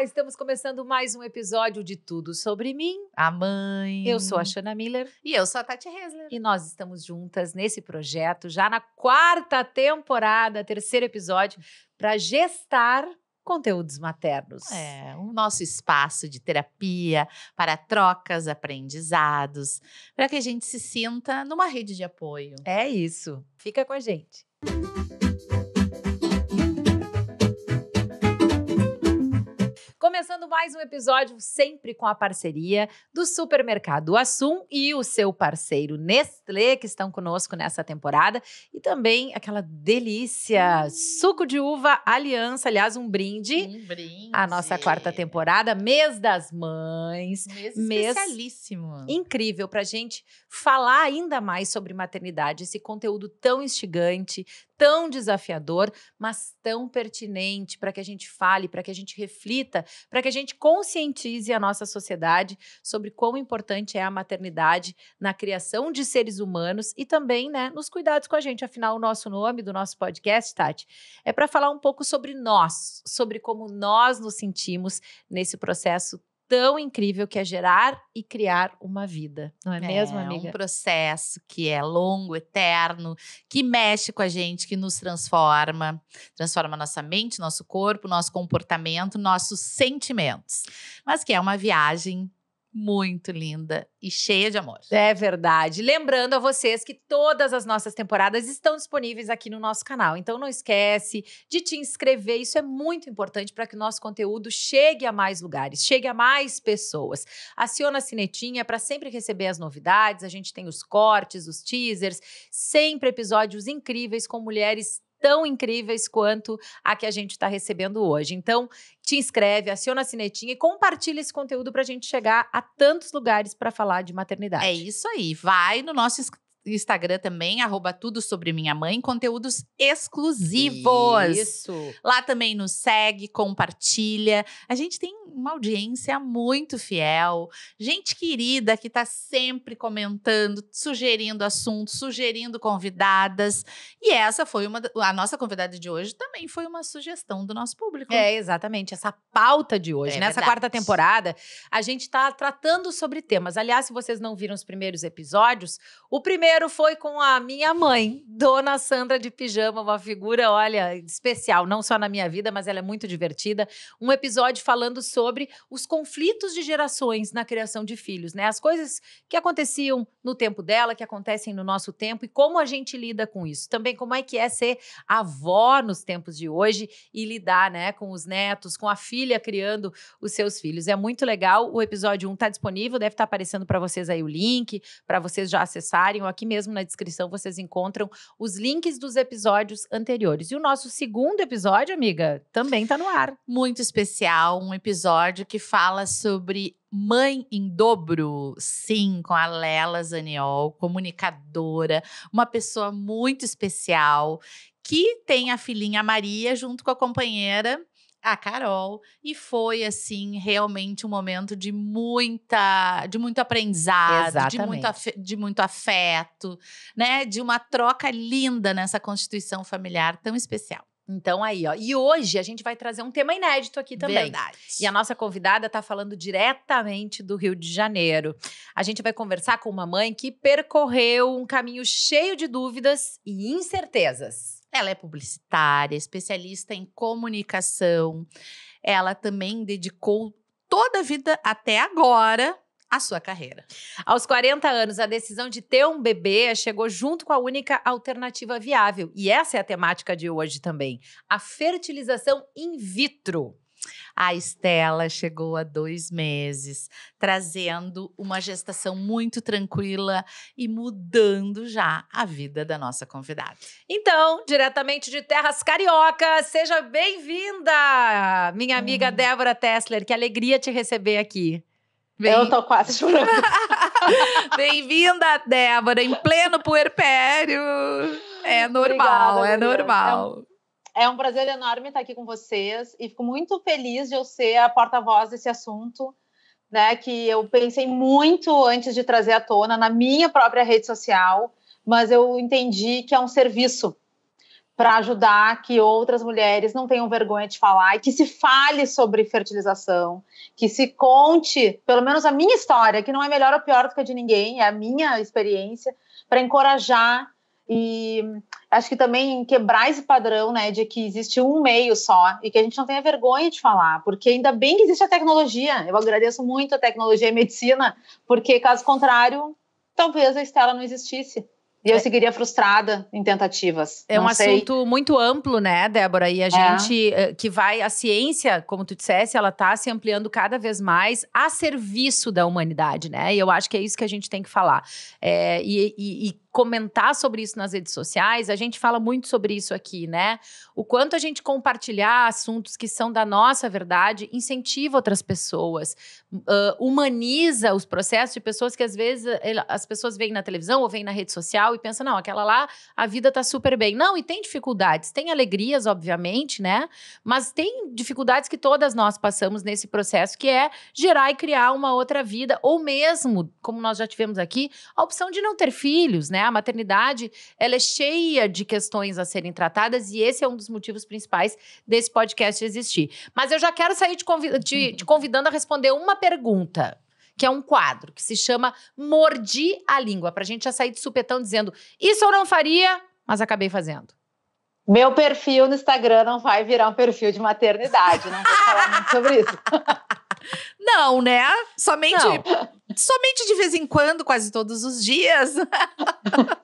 estamos começando mais um episódio de Tudo Sobre Mim. A mãe. Eu sou a Shana Miller. E eu sou a Tati Hesler. E nós estamos juntas nesse projeto, já na quarta temporada, terceiro episódio, para gestar conteúdos maternos. É, o nosso espaço de terapia para trocas, aprendizados, para que a gente se sinta numa rede de apoio. É isso. Fica com a gente. Música começando mais um episódio, sempre com a parceria do Supermercado Assum e o seu parceiro Nestlé, que estão conosco nessa temporada. E também aquela delícia, hum. suco de uva aliança, aliás, um brinde. Um brinde. A nossa quarta temporada, mês das mães. Mês, mês especialíssimo. Incrível pra gente falar ainda mais sobre maternidade, esse conteúdo tão instigante, tão desafiador, mas tão pertinente para que a gente fale, para que a gente reflita, para que a gente conscientize a nossa sociedade sobre quão importante é a maternidade na criação de seres humanos e também, né, nos cuidados com a gente. Afinal, o nosso nome do nosso podcast, Tati, é para falar um pouco sobre nós, sobre como nós nos sentimos nesse processo tão incrível que é gerar e criar uma vida, não é, é mesmo, amiga? É um processo que é longo, eterno, que mexe com a gente, que nos transforma, transforma nossa mente, nosso corpo, nosso comportamento, nossos sentimentos, mas que é uma viagem muito linda e cheia de amor. É verdade. Lembrando a vocês que todas as nossas temporadas estão disponíveis aqui no nosso canal. Então não esquece de te inscrever, isso é muito importante para que o nosso conteúdo chegue a mais lugares, chegue a mais pessoas. Aciona a sinetinha para sempre receber as novidades. A gente tem os cortes, os teasers, sempre episódios incríveis com mulheres tão incríveis quanto a que a gente está recebendo hoje. Então, te inscreve, aciona a sinetinha e compartilha esse conteúdo para a gente chegar a tantos lugares para falar de é maternidade. É isso aí. Vai no nosso Instagram também, arroba tudo sobre minha mãe, conteúdos exclusivos. Isso. Lá também nos segue, compartilha. A gente tem uma audiência muito fiel, gente querida que está sempre comentando, sugerindo assuntos, sugerindo convidadas. E essa foi uma a nossa convidada de hoje também foi uma sugestão do nosso público. É, exatamente, essa pauta de hoje, é nessa verdade. quarta temporada, a gente está tratando sobre temas. Aliás, se vocês não viram os primeiros episódios, o primeiro primeiro foi com a minha mãe, Dona Sandra de Pijama, uma figura, olha, especial, não só na minha vida, mas ela é muito divertida. Um episódio falando sobre os conflitos de gerações na criação de filhos, né? As coisas que aconteciam no tempo dela, que acontecem no nosso tempo e como a gente lida com isso. Também como é que é ser avó nos tempos de hoje e lidar, né, com os netos, com a filha criando os seus filhos. É muito legal. O episódio 1 está disponível, deve estar tá aparecendo para vocês aí o link, para vocês já acessarem. Aqui Aqui mesmo na descrição vocês encontram os links dos episódios anteriores. E o nosso segundo episódio, amiga, também está no ar. Muito especial, um episódio que fala sobre Mãe em Dobro, sim, com a Lela Zaniol, comunicadora, uma pessoa muito especial que tem a filhinha Maria junto com a companheira a Carol e foi assim realmente um momento de muita de muito aprendizado, de muito, af, de muito afeto, né, de uma troca linda nessa constituição familiar tão especial. Então aí, ó. E hoje a gente vai trazer um tema inédito aqui também. Verdade. E a nossa convidada está falando diretamente do Rio de Janeiro. A gente vai conversar com uma mãe que percorreu um caminho cheio de dúvidas e incertezas ela é publicitária, especialista em comunicação. Ela também dedicou toda a vida até agora a sua carreira. Aos 40 anos, a decisão de ter um bebê chegou junto com a única alternativa viável. E essa é a temática de hoje também: a fertilização in vitro. A Estela chegou há dois meses, trazendo uma gestação muito tranquila e mudando já a vida da nossa convidada. Então, diretamente de Terras Carioca, seja bem-vinda, minha amiga hum. Débora Tessler. Que alegria te receber aqui. Bem... Eu tô quase chorando. Bem-vinda, Débora, em pleno puerpério. É normal, Obrigada, é normal. É um prazer enorme estar aqui com vocês e fico muito feliz de eu ser a porta-voz desse assunto, né? Que eu pensei muito antes de trazer à tona na minha própria rede social, mas eu entendi que é um serviço para ajudar que outras mulheres não tenham vergonha de falar e que se fale sobre fertilização, que se conte, pelo menos a minha história, que não é melhor ou pior do que a de ninguém, é a minha experiência, para encorajar e acho que também quebrar esse padrão, né, de que existe um meio só e que a gente não tenha vergonha de falar, porque ainda bem que existe a tecnologia. Eu agradeço muito a tecnologia e medicina, porque caso contrário, talvez a Estela não existisse. E eu é. seguiria frustrada em tentativas. É um sei. assunto muito amplo, né, Débora? E a é. gente é. que vai. A ciência, como tu dissesse, ela está se ampliando cada vez mais a serviço da humanidade, né? E eu acho que é isso que a gente tem que falar. É, e, e, e comentar sobre isso nas redes sociais, a gente fala muito sobre isso aqui, né? O quanto a gente compartilhar assuntos que são da nossa verdade incentiva outras pessoas, uh, humaniza os processos de pessoas que às vezes as pessoas veem na televisão ou veem na rede social e pensam, não, aquela lá, a vida tá super bem. Não, e tem dificuldades, tem alegrias, obviamente, né? Mas tem dificuldades que todas nós passamos nesse processo, que é gerar e criar uma outra vida, ou mesmo, como nós já tivemos aqui, a opção de não ter filhos, né? Né? A maternidade, ela é cheia de questões a serem tratadas e esse é um dos motivos principais desse podcast existir. Mas eu já quero sair te, convi te, te uhum. convidando a responder uma pergunta que é um quadro que se chama Mordi a Língua, para a gente já sair de supetão dizendo isso eu não faria, mas acabei fazendo. Meu perfil no Instagram não vai virar um perfil de maternidade, não vou falar muito sobre isso. Não, né? Somente. Não. Somente de vez em quando, quase todos os dias.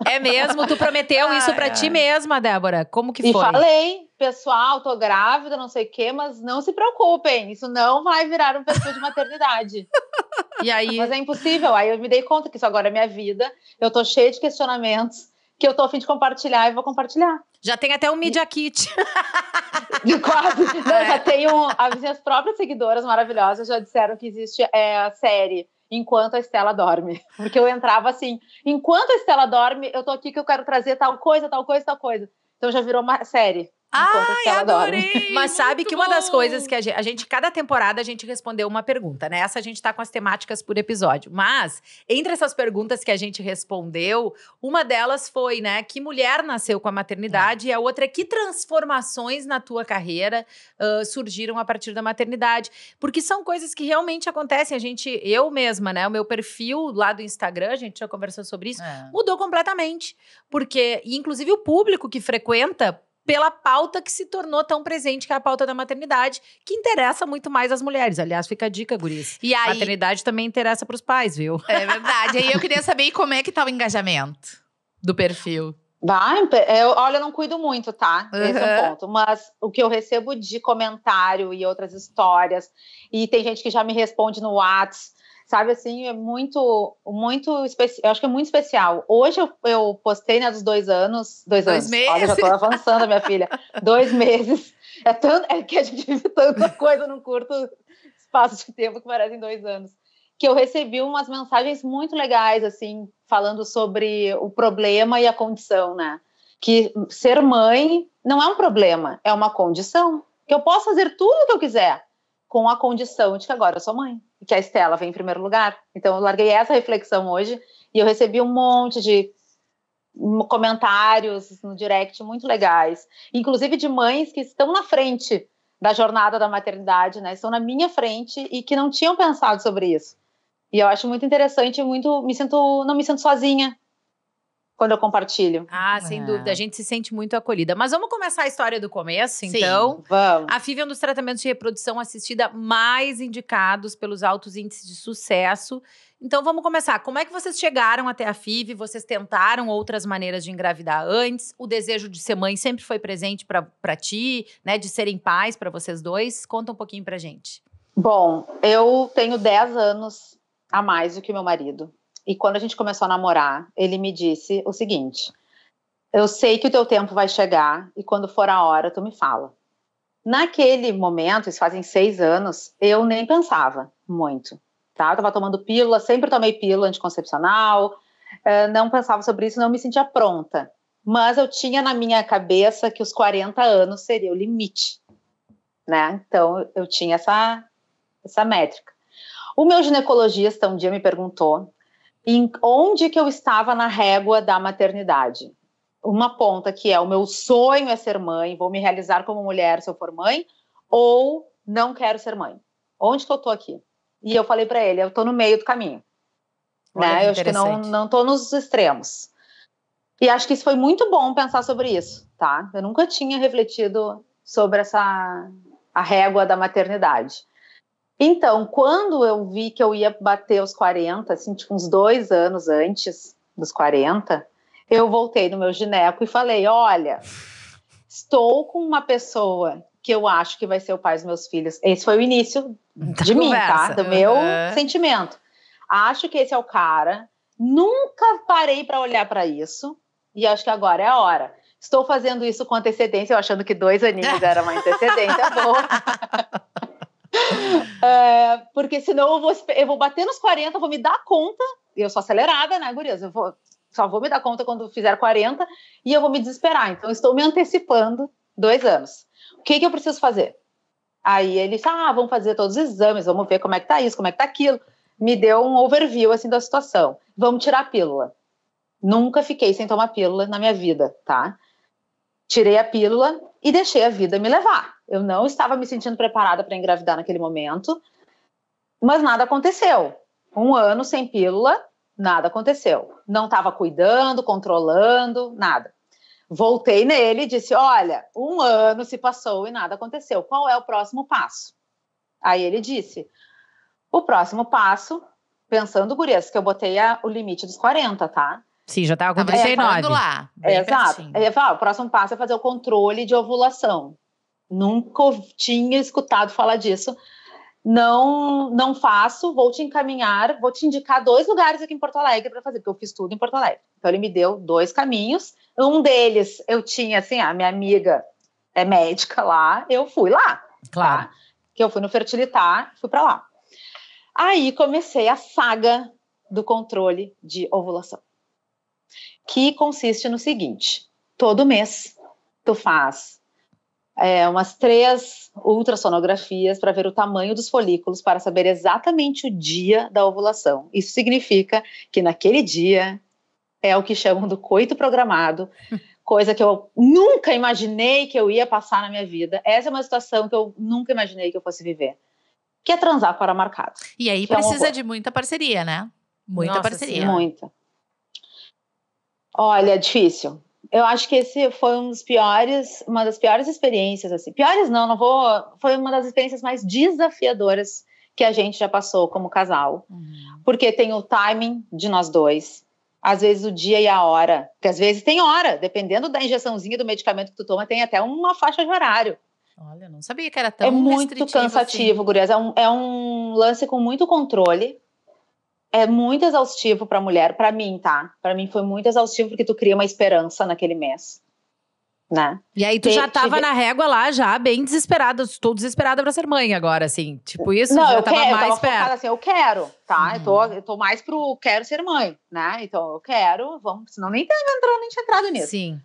É mesmo? Tu prometeu ah, isso para é. ti mesma, Débora? Como que e foi? E falei, pessoal, tô grávida, não sei o quê, mas não se preocupem, isso não vai virar um período de maternidade. e aí? Mas é impossível. Aí eu me dei conta que isso agora é minha vida, eu tô cheia de questionamentos que eu tô a fim de compartilhar e vou compartilhar. Já tem até um Media Kit. Quase. Não, é. Já tenho. As minhas próprias seguidoras maravilhosas já disseram que existe é, a série Enquanto a Estela Dorme. Porque eu entrava assim: enquanto a Estela dorme, eu tô aqui que eu quero trazer tal coisa, tal coisa, tal coisa. Então já virou uma série. Ai, adorei! Mas sabe que bom. uma das coisas que a gente, a gente, Cada temporada a gente respondeu uma pergunta, né? Essa a gente tá com as temáticas por episódio. Mas, entre essas perguntas que a gente respondeu, uma delas foi, né? Que mulher nasceu com a maternidade? É. E a outra é que transformações na tua carreira uh, surgiram a partir da maternidade? Porque são coisas que realmente acontecem. A gente, eu mesma, né? O meu perfil lá do Instagram, a gente já conversou sobre isso, é. mudou completamente. Porque, inclusive, o público que frequenta pela pauta que se tornou tão presente, que é a pauta da maternidade, que interessa muito mais as mulheres. Aliás, fica a dica, guris. E aí... Maternidade também interessa para os pais, viu? É verdade. aí eu queria saber como é que tá o engajamento do perfil. Vai, eu, olha, eu não cuido muito, tá? Uhum. Esse é o ponto. Mas o que eu recebo de comentário e outras histórias, e tem gente que já me responde no WhatsApp, sabe? Assim, é muito, muito especial. Eu acho que é muito especial. Hoje eu, eu postei, né, dos dois anos. Dois, dois anos. Meses. Olha, já tô avançando, minha filha. dois meses. É, tanto, é que a gente vive tanta coisa num curto espaço de tempo que parece em dois anos que eu recebi umas mensagens muito legais, assim, falando sobre o problema e a condição, né? Que ser mãe não é um problema, é uma condição. Que eu posso fazer tudo o que eu quiser com a condição de que agora eu sou mãe e que a Estela vem em primeiro lugar. Então eu larguei essa reflexão hoje e eu recebi um monte de comentários no direct muito legais, inclusive de mães que estão na frente da jornada da maternidade, né? Estão na minha frente e que não tinham pensado sobre isso. E eu acho muito interessante, muito me sinto, não me sinto sozinha quando eu compartilho. Ah, sem é. dúvida. A gente se sente muito acolhida. Mas vamos começar a história do começo, Sim, então. Vamos. A FIV é um dos tratamentos de reprodução assistida mais indicados pelos altos índices de sucesso. Então vamos começar. Como é que vocês chegaram até a FIV? Vocês tentaram outras maneiras de engravidar antes? O desejo de ser mãe sempre foi presente para ti, né? De serem pais para vocês dois? Conta um pouquinho pra gente. Bom, eu tenho 10 anos a mais do que meu marido. E quando a gente começou a namorar, ele me disse o seguinte: Eu sei que o teu tempo vai chegar e quando for a hora, tu me fala. Naquele momento, isso fazem seis anos, eu nem pensava muito, tá? Eu tava tomando pílula, sempre tomei pílula anticoncepcional, eh, não pensava sobre isso, não me sentia pronta. Mas eu tinha na minha cabeça que os 40 anos seria o limite, né? Então eu tinha essa, essa métrica. O meu ginecologista um dia me perguntou em onde que eu estava na régua da maternidade. Uma ponta que é o meu sonho é ser mãe, vou me realizar como mulher se eu for mãe, ou não quero ser mãe. Onde que eu tô aqui? E eu falei para ele, eu tô no meio do caminho. Olha, né? Eu acho que não não tô nos extremos. E acho que isso foi muito bom pensar sobre isso, tá? Eu nunca tinha refletido sobre essa a régua da maternidade. Então, quando eu vi que eu ia bater os 40, assim, tipo uns dois anos antes dos 40, eu voltei no meu gineco e falei: olha, estou com uma pessoa que eu acho que vai ser o pai dos meus filhos. Esse foi o início da de conversa. mim, tá? Do uhum. meu sentimento. Acho que esse é o cara. Nunca parei para olhar para isso. E acho que agora é a hora. Estou fazendo isso com antecedência, eu achando que dois aninhos era uma antecedência boa. é, porque senão eu vou, eu vou bater nos 40, vou me dar conta. Eu sou acelerada, né, gurias? Eu vou, só vou me dar conta quando fizer 40 e eu vou me desesperar. Então, estou me antecipando dois anos. O que, que eu preciso fazer? Aí ele disse: ah, vamos fazer todos os exames, vamos ver como é que tá isso, como é que tá aquilo. Me deu um overview assim da situação. Vamos tirar a pílula. Nunca fiquei sem tomar pílula na minha vida, tá? Tirei a pílula, e deixei a vida me levar. Eu não estava me sentindo preparada para engravidar naquele momento, mas nada aconteceu. Um ano sem pílula, nada aconteceu. Não estava cuidando, controlando, nada. Voltei nele e disse: Olha, um ano se passou e nada aconteceu. Qual é o próximo passo? Aí ele disse: O próximo passo, pensando, gurias, que eu botei a, o limite dos 40, tá? Sim, já estava tá com 39. Tava lá, é, exato. É, falo, o próximo passo é fazer o controle de ovulação. Nunca tinha escutado falar disso. Não, não faço, vou te encaminhar, vou te indicar dois lugares aqui em Porto Alegre para fazer, porque eu fiz tudo em Porto Alegre. Então ele me deu dois caminhos. Um deles eu tinha assim, a minha amiga é médica lá, eu fui lá. Tá? Claro. Tá? Que eu fui no Fertilitar, fui para lá. Aí comecei a saga do controle de ovulação que consiste no seguinte: todo mês tu faz é, umas três ultrassonografias para ver o tamanho dos folículos para saber exatamente o dia da ovulação. Isso significa que naquele dia é o que chamam do coito programado, coisa que eu nunca imaginei que eu ia passar na minha vida. Essa é uma situação que eu nunca imaginei que eu fosse viver. Que é transar com hora marcada. E aí é precisa é de muita parceria, né? Muita Nossa, parceria. Sim, muita. Olha, difícil. Eu acho que esse foi um dos piores, uma das piores experiências, assim. Piores não, não vou. Foi uma das experiências mais desafiadoras que a gente já passou como casal. Uhum. Porque tem o timing de nós dois, às vezes o dia e a hora. Porque às vezes tem hora, dependendo da injeçãozinha do medicamento que tu toma, tem até uma faixa de horário. Olha, não sabia que era é tão É muito assim. cansativo, assim. Gurias. É um, é um lance com muito controle é muito exaustivo para a mulher, para mim, tá? Para mim foi muito exaustivo porque tu cria uma esperança naquele mês. Né? E aí tu Te, já tava tive... na régua lá, já bem desesperada, estou desesperada para ser mãe agora, assim, tipo isso, Não, já eu tava quero, mais eu tava perto. assim, eu quero, tá? Uhum. Eu, tô, uhum. eu tô mais pro quero ser mãe, né? Então eu quero, vamos, senão nem tava entrado, nem tinha entrado nisso. Sim.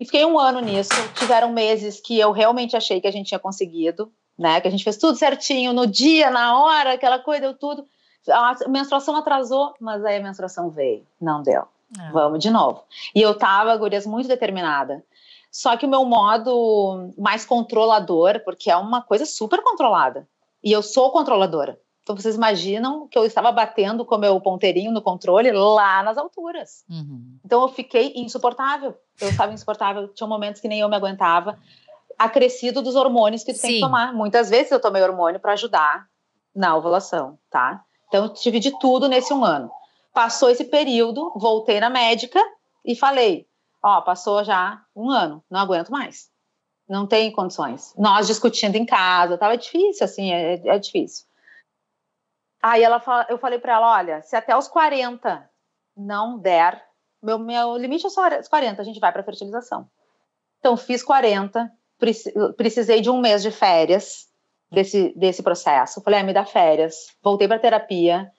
E fiquei um ano nisso, tiveram meses que eu realmente achei que a gente tinha conseguido, né? Que a gente fez tudo certinho, no dia, na hora, aquela coisa, deu tudo a menstruação atrasou, mas aí a menstruação veio, não deu. É. Vamos de novo. E eu tava, gurias, muito determinada. Só que o meu modo mais controlador, porque é uma coisa super controlada, e eu sou controladora. Então vocês imaginam que eu estava batendo com o meu ponteirinho no controle lá nas alturas. Uhum. Então eu fiquei insuportável. Eu estava insuportável. Tinha momentos que nem eu me aguentava. Acrescido dos hormônios que tu tem que tomar. Muitas vezes eu tomei hormônio para ajudar na ovulação, tá? Então, eu tive de tudo nesse um ano. Passou esse período, voltei na médica e falei: Ó, passou já um ano, não aguento mais. Não tem condições. Nós discutindo em casa, tava é difícil, assim, é, é difícil. Aí ela fala, eu falei para ela: olha, se até os 40 não der, meu, meu limite é só os 40, a gente vai para fertilização. Então, fiz 40, precisei de um mês de férias desse, desse processo. falei, ah, me dá férias. Voltei para terapia.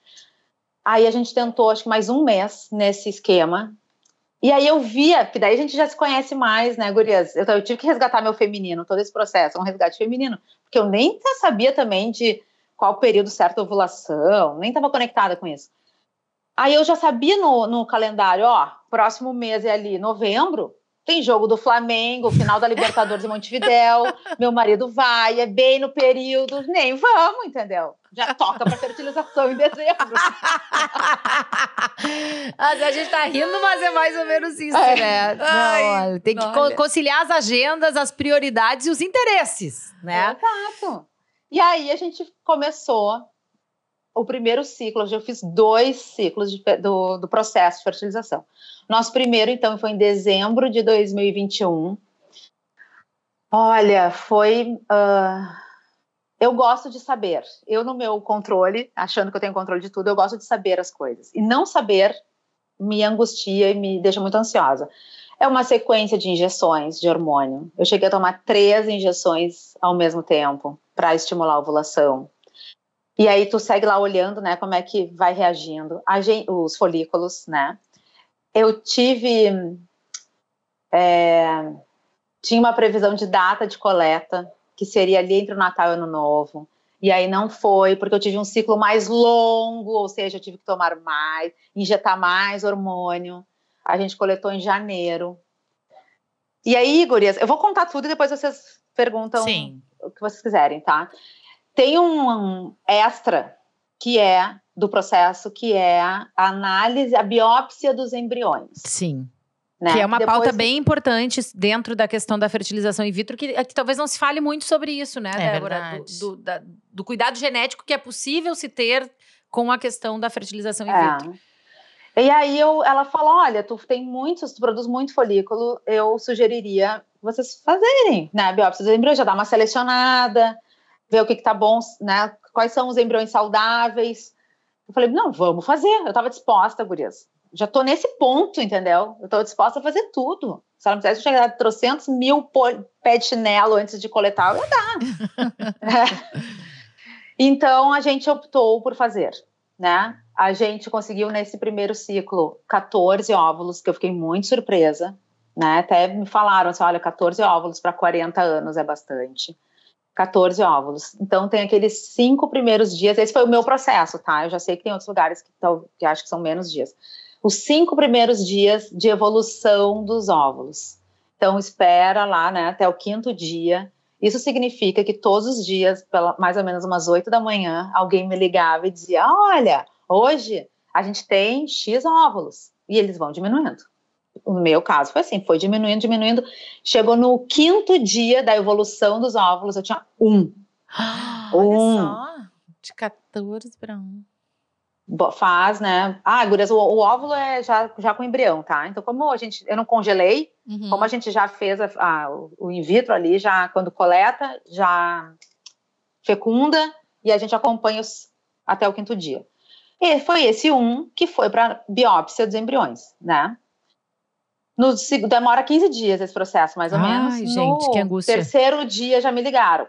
Aí a gente tentou, acho que mais um mês nesse esquema. E aí eu via, que daí a gente já se conhece mais, né, gurias? Eu, então, eu tive que resgatar meu feminino, todo esse processo, um resgate feminino. Porque eu nem sabia também de qual período certo ovulação, nem estava conectada com isso. Aí eu já sabia no, no calendário, ó, próximo mês é ali, novembro, tem jogo do Flamengo, final da Libertadores em Montevidéu. Meu marido vai, é bem no período. Nem vamos, entendeu? Já toca para fertilização em dezembro. a gente tá rindo, mas é mais ou menos isso, é. né? Ai, Não, tem que olha. conciliar as agendas, as prioridades e os interesses, né? Exato. E aí a gente começou o primeiro ciclo, eu fiz dois ciclos de, do, do processo de fertilização. Nosso primeiro, então, foi em dezembro de 2021. Olha, foi. Uh, eu gosto de saber. Eu, no meu controle, achando que eu tenho controle de tudo, eu gosto de saber as coisas. E não saber me angustia e me deixa muito ansiosa. É uma sequência de injeções de hormônio. Eu cheguei a tomar três injeções ao mesmo tempo para estimular a ovulação. E aí tu segue lá olhando, né, como é que vai reagindo gente, os folículos, né? Eu tive é, tinha uma previsão de data de coleta que seria ali entre o Natal e o Ano Novo. E aí não foi, porque eu tive um ciclo mais longo, ou seja, eu tive que tomar mais, injetar mais hormônio. A gente coletou em janeiro. E aí, gurias, eu vou contar tudo e depois vocês perguntam Sim. o que vocês quiserem, tá? Tem um, extra que é do processo, que é a análise, a biópsia dos embriões. Sim. Né? Que é uma Depois... pauta bem importante dentro da questão da fertilização in vitro, que, é, que talvez não se fale muito sobre isso, né, é Débora? Do, do, da, do, cuidado genético que é possível se ter com a questão da fertilização in é. vitro. E aí eu, ela falou: olha, tu tem muitos, tu produz muito folículo, eu sugeriria vocês fazerem, né, biópsia dos embriões, já dá uma selecionada, ver o que está bom, né? Quais são os embriões saudáveis. Eu falei, não, vamos fazer. Eu estava disposta, gurias. Já estou nesse ponto, entendeu? Eu estou disposta a fazer tudo. Se ela me tivesse chegado 300 mil pé de chinelo antes de coletar, eu ia dar. é. Então, a gente optou por fazer, né? A gente conseguiu, nesse primeiro ciclo, 14 óvulos, que eu fiquei muito surpresa, né? Até me falaram assim, olha, 14 óvulos para 40 anos é bastante. 14 óvulos. Então, tem aqueles cinco primeiros dias. Esse foi o meu processo, tá? Eu já sei que tem outros lugares que, tão, que acho que são menos dias. Os cinco primeiros dias de evolução dos óvulos. Então, espera lá, né, até o quinto dia. Isso significa que todos os dias, pela, mais ou menos umas oito da manhã, alguém me ligava e dizia: Olha, hoje a gente tem X óvulos. E eles vão diminuindo o meu caso foi assim, foi diminuindo, diminuindo. Chegou no quinto dia da evolução dos óvulos, eu tinha um. Ah, um. só, de 14 para 1. Faz, né? Ah, gurias, o, o, óvulo é já, já com embrião, tá? Então, como a gente, eu não congelei, uhum. como a gente já fez a, a, o in vitro ali, já quando coleta, já fecunda e a gente acompanha os, até o quinto dia. E foi esse um que foi para biópsia dos embriões, né? No, demora 15 dias esse processo, mais ou Ai, menos. Ai, gente, no que angústia. terceiro dia já me ligaram.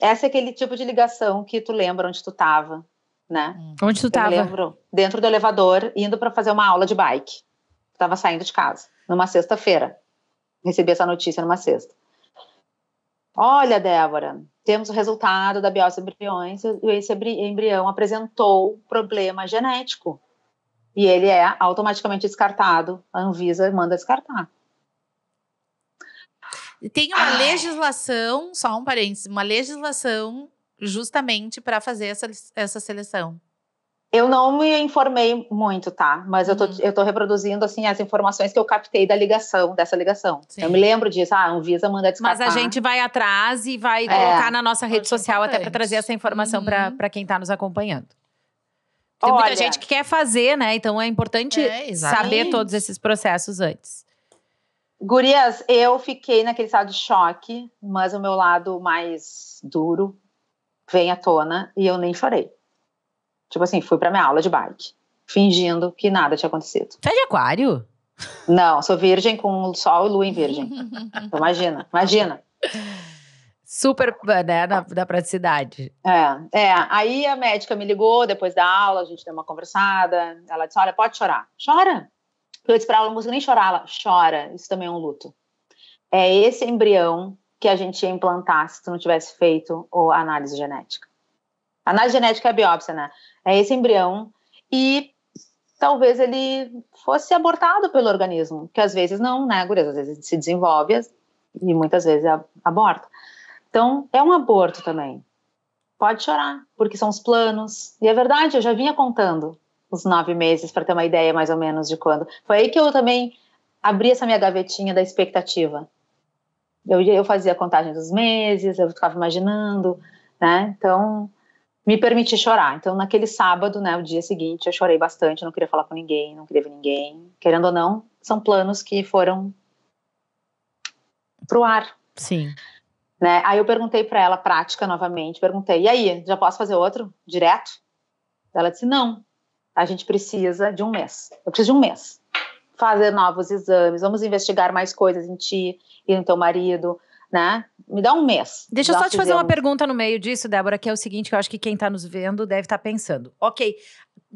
Essa é aquele tipo de ligação que tu lembra onde tu estava, né? Hum. Onde tu estava? lembro, dentro do elevador, indo para fazer uma aula de bike. Estava saindo de casa, numa sexta-feira. Recebi essa notícia numa sexta. Olha, Débora, temos o resultado da biópsia embriões e esse embrião apresentou problema genético e ele é automaticamente descartado. A Anvisa manda descartar. Tem uma ah. legislação, só um parênteses, uma legislação justamente para fazer essa, essa seleção. Eu não me informei muito, tá? Mas eu tô, uhum. eu tô reproduzindo, assim, as informações que eu captei da ligação, dessa ligação. Sim. Eu me lembro disso. Ah, a Anvisa manda descartar. Mas a gente vai atrás e vai é. colocar na nossa rede social até para trazer essa informação uhum. para quem está nos acompanhando. Tem Olha, muita gente que quer fazer, né? Então é importante é, saber todos esses processos antes. Gurias, eu fiquei naquele estado de choque, mas o meu lado mais duro vem à tona e eu nem chorei. Tipo assim, fui pra minha aula de bike, fingindo que nada tinha acontecido. Você é de aquário? Não, sou virgem com sol e lua em virgem. Então, imagina, imagina super né, na, praticidade. É, é. Aí a médica me ligou depois da aula, a gente deu uma conversada. Ela disse: Olha, pode chorar. Chora. Eu disse para ela: não consigo nem chorar. Ela chora. Isso também é um luto. É esse embrião que a gente ia implantar se tu não tivesse feito a análise genética. A análise genética é a biópsia, né? É esse embrião e talvez ele fosse abortado pelo organismo, que às vezes não, né, gurias? Às vezes se desenvolve e muitas vezes aborta. Então, é um aborto também. Pode chorar, porque são os planos. E é verdade, eu já vinha contando os nove meses para ter uma ideia mais ou menos de quando. Foi aí que eu também abri essa minha gavetinha da expectativa. Eu, eu fazia a contagem dos meses, eu ficava imaginando, né? Então, me permiti chorar. Então, naquele sábado, né, o dia seguinte, eu chorei bastante, não queria falar com ninguém, não queria ver ninguém. Querendo ou não, são planos que foram pro ar. Sim. Né? Aí eu perguntei para ela, prática novamente, perguntei, e aí, já posso fazer outro direto? Ela disse, não, a gente precisa de um mês. Eu preciso de um mês. Fazer novos exames, vamos investigar mais coisas em ti e no teu marido, né? Me dá um mês. Deixa eu só te fazer uma pergunta no meio disso, Débora, que é o seguinte, que eu acho que quem está nos vendo deve estar tá pensando. Ok,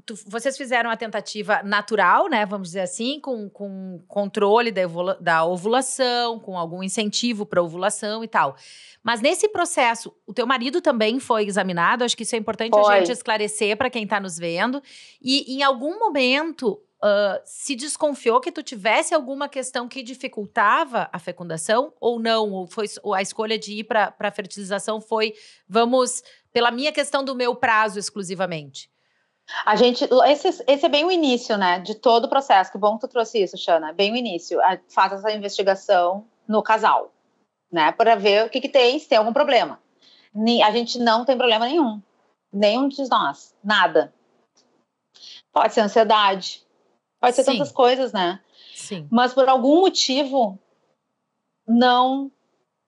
tu, vocês fizeram a tentativa natural, né? Vamos dizer assim, com, com controle da, da ovulação, com algum incentivo para ovulação e tal. Mas nesse processo, o teu marido também foi examinado. Acho que isso é importante foi. a gente esclarecer para quem está nos vendo. E em algum momento uh, se desconfiou que tu tivesse alguma questão que dificultava a fecundação ou não? Ou foi ou a escolha de ir para a fertilização foi vamos pela minha questão do meu prazo exclusivamente? A gente, esse, esse é bem o início, né, de todo o processo. Que bom que tu trouxe isso, Xana. Bem o início. A, faz essa investigação no casal, né, para ver o que, que tem, se tem algum problema. A gente não tem problema nenhum. Nenhum de nós. Nada. Pode ser ansiedade. Pode ser Sim. tantas coisas, né? Sim. Mas por algum motivo, não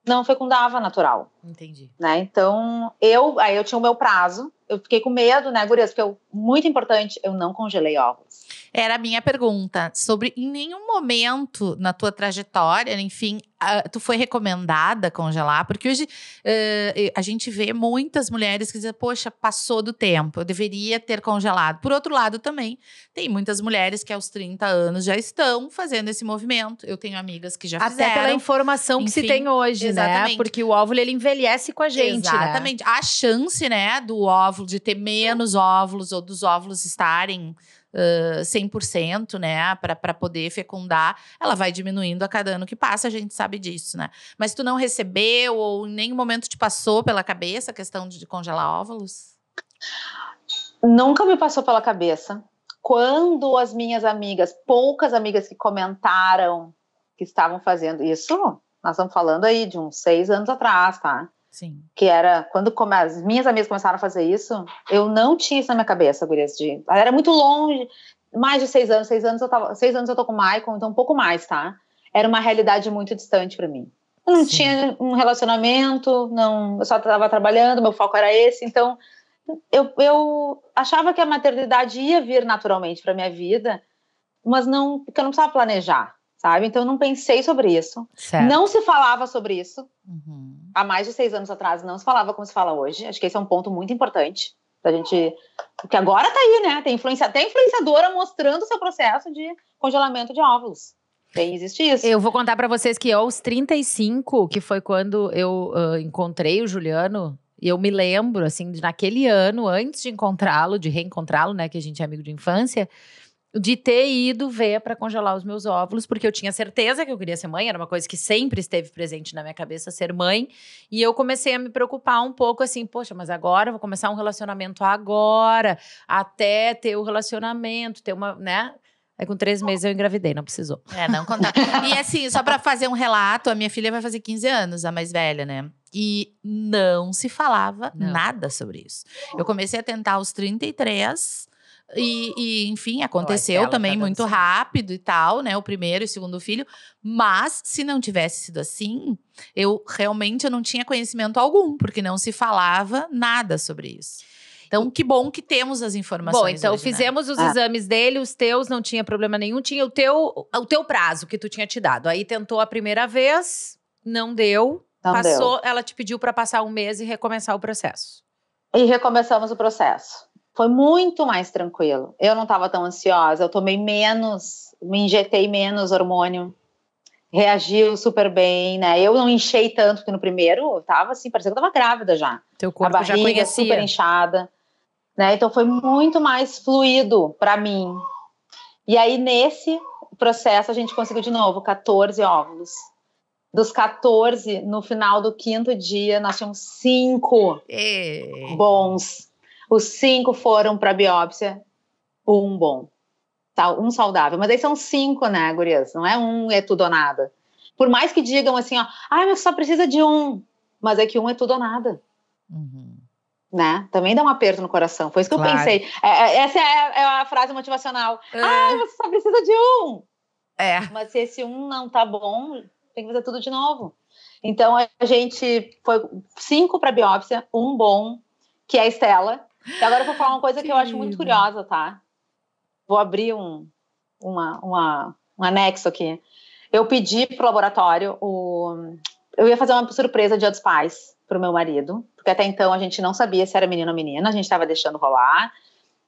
não fecundava natural. Entendi. Né? Então, eu aí eu tinha o meu prazo eu fiquei com medo, né, gurias? Porque eu, muito importante, eu não congelei ovos. Era a minha pergunta sobre em nenhum momento na tua trajetória, enfim, tu foi recomendada congelar? Porque hoje uh, a gente vê muitas mulheres que dizem, poxa, passou do tempo, eu deveria ter congelado. Por outro lado, também tem muitas mulheres que aos 30 anos já estão fazendo esse movimento. Eu tenho amigas que já Até fizeram. Até pela informação enfim, que se tem hoje, né? exatamente. né? Porque o óvulo, ele envelhece com a gente, né? Exatamente. Né? A chance, né, do óvulo, de ter menos óvulos ou dos óvulos estarem uh, 100%, né, para poder fecundar, ela vai diminuindo a cada ano que passa, a gente sabe disso, né? Mas tu não recebeu ou em nenhum momento te passou pela cabeça a questão de congelar óvulos? Nunca me passou pela cabeça. Quando as minhas amigas, poucas amigas que comentaram que estavam fazendo isso, nós estamos falando aí de uns seis anos atrás, tá? Sim. Que era quando come, as minhas amigas começaram a fazer isso, eu não tinha isso na minha cabeça, gurias. De, era muito longe, mais de seis anos, seis anos eu tava, seis anos eu tô com o Michael, então um pouco mais, tá? Era uma realidade muito distante para mim. Eu não Sim. tinha um relacionamento, não, eu só tava trabalhando, meu foco era esse, então eu, eu achava que a maternidade ia vir naturalmente para minha vida, mas não, porque eu não precisava planejar, sabe? Então eu não pensei sobre isso, certo. não se falava sobre isso. Uhum há mais de seis anos atrás não se falava como se fala hoje. Acho que esse é um ponto muito importante pra gente. Porque agora tá aí, né? Tem influência até influenciadora mostrando seu processo de congelamento de óvulos. Tem, existe isso. Eu vou contar para vocês que aos 35, que foi quando eu uh, encontrei o Juliano, e eu me lembro, assim, naquele ano, antes de encontrá-lo, de reencontrá-lo, né, que a gente é amigo de infância, de ter ido ver para congelar os meus óvulos, porque eu tinha certeza que eu queria ser mãe, era uma coisa que sempre esteve presente na minha cabeça ser mãe, e eu comecei a me preocupar um pouco assim, poxa, mas agora vou começar um relacionamento agora, até ter o um relacionamento, ter uma, né? Aí com três meses eu engravidei, não precisou. É, não contar. e assim, só para fazer um relato, a minha filha vai fazer 15 anos, a mais velha, né? E não se falava não. nada sobre isso. Eu comecei a tentar aos 33, e, e, enfim, é aconteceu também tá muito certo. rápido e tal, né? O primeiro e o segundo filho. Mas se não tivesse sido assim, eu realmente eu não tinha conhecimento algum, porque não se falava nada sobre isso. Então, que bom que temos as informações. Bom, então né? fizemos os ah. exames dele, os teus não tinha problema nenhum, tinha o teu, o teu prazo que tu tinha te dado. Aí tentou a primeira vez, não deu, não passou, deu. ela te pediu para passar um mês e recomeçar o processo. E recomeçamos o processo foi muito mais tranquilo. Eu não estava tão ansiosa, eu tomei menos, me injetei menos hormônio, reagiu super bem, né? Eu não enchei tanto que no primeiro eu tava assim, parecia que eu tava grávida já. Teu corpo A barriga já foi super inchada, né? Então foi muito mais fluido para mim. E aí nesse processo a gente conseguiu de novo 14 óvulos. Dos 14, no final do quinto dia, nós tínhamos cinco e... bons os cinco foram para biópsia, um bom, tá, um saudável. Mas aí são cinco, né, gurias? Não é um é tudo ou nada. Por mais que digam assim, ó, ah, mas só precisa de um. Mas é que um é tudo ou nada. Uhum. Né? Também dá um aperto no coração. Foi isso que claro. eu pensei. É, é, essa é, é a, frase motivacional. É. Ah, você só precisa de um. É. Mas se esse um não tá bom, tem que fazer tudo de novo. Então a gente foi cinco para biópsia, um bom, que é a Estela, e agora eu vou falar uma coisa que eu acho muito curiosa, tá? Vou abrir um, uma, uma, um anexo aqui. Eu pedi pro laboratório o. Eu ia fazer uma surpresa Dia dos Pais pro meu marido, porque até então a gente não sabia se era menino ou menina, a gente estava deixando rolar.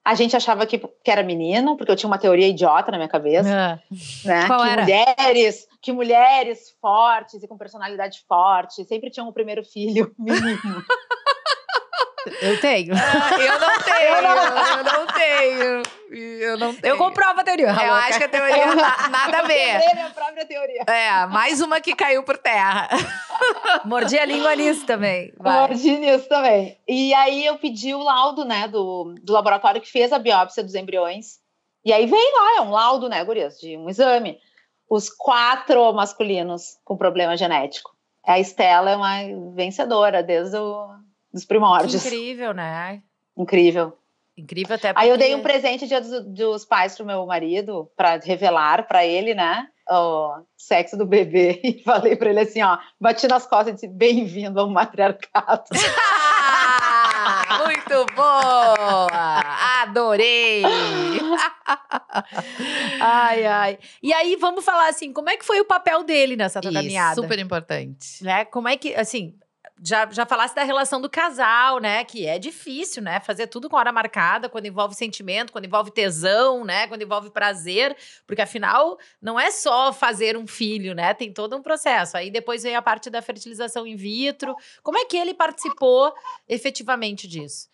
A gente achava que, que era menino, porque eu tinha uma teoria idiota na minha cabeça. Ah. Né? Qual que era? mulheres, que mulheres fortes e com personalidade forte sempre tinham o primeiro filho menino. Eu tenho. Ah, eu não tenho. eu, não... eu não tenho. Eu não tenho. Eu comprovo a teoria. Eu louca. acho que a teoria na, nada a ver. Eu minha própria teoria. É, mais uma que caiu por terra. Mordi a língua nisso também. Vai. Mordi nisso também. E aí eu pedi o laudo, né, do, do laboratório que fez a biópsia dos embriões. E aí vem lá, é um laudo, né, gurias, de um exame. Os quatro masculinos com problema genético. A Estela é uma vencedora desde o dos primórdios. Que incrível, né? Incrível. Incrível até porque... Aí eu dei um presente dia dos, dos pais pro meu marido, para revelar para ele, né? O sexo do bebê. E falei para ele assim, ó, bati nas costas e disse, bem-vindo ao matriarcado. Muito boa! Adorei! ai, ai. E aí, vamos falar assim, como é que foi o papel dele nessa toda caminhada? super importante. Né? Como é que, assim, já, já falasse da relação do casal, né? Que é difícil, né? Fazer tudo com hora marcada, quando envolve sentimento, quando envolve tesão, né? Quando envolve prazer. Porque afinal, não é só fazer um filho, né? Tem todo um processo. Aí depois veio a parte da fertilização in vitro. Como é que ele participou efetivamente disso?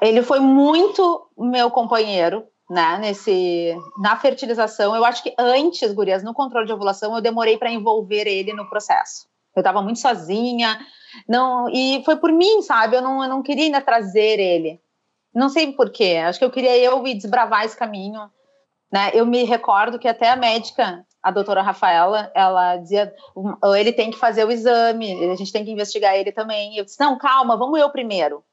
Ele foi muito meu companheiro, né, nesse, na fertilização. Eu acho que antes, gurias, no controle de ovulação, eu demorei para envolver ele no processo. Eu estava muito sozinha, não e foi por mim, sabe? Eu não, eu não queria ainda trazer ele. Não sei porquê, acho que eu queria eu ir desbravar esse caminho. Né? Eu me recordo que até a médica, a doutora Rafaela, ela dizia: hum, ele tem que fazer o exame, a gente tem que investigar ele também. Eu disse: não, calma, vamos eu primeiro.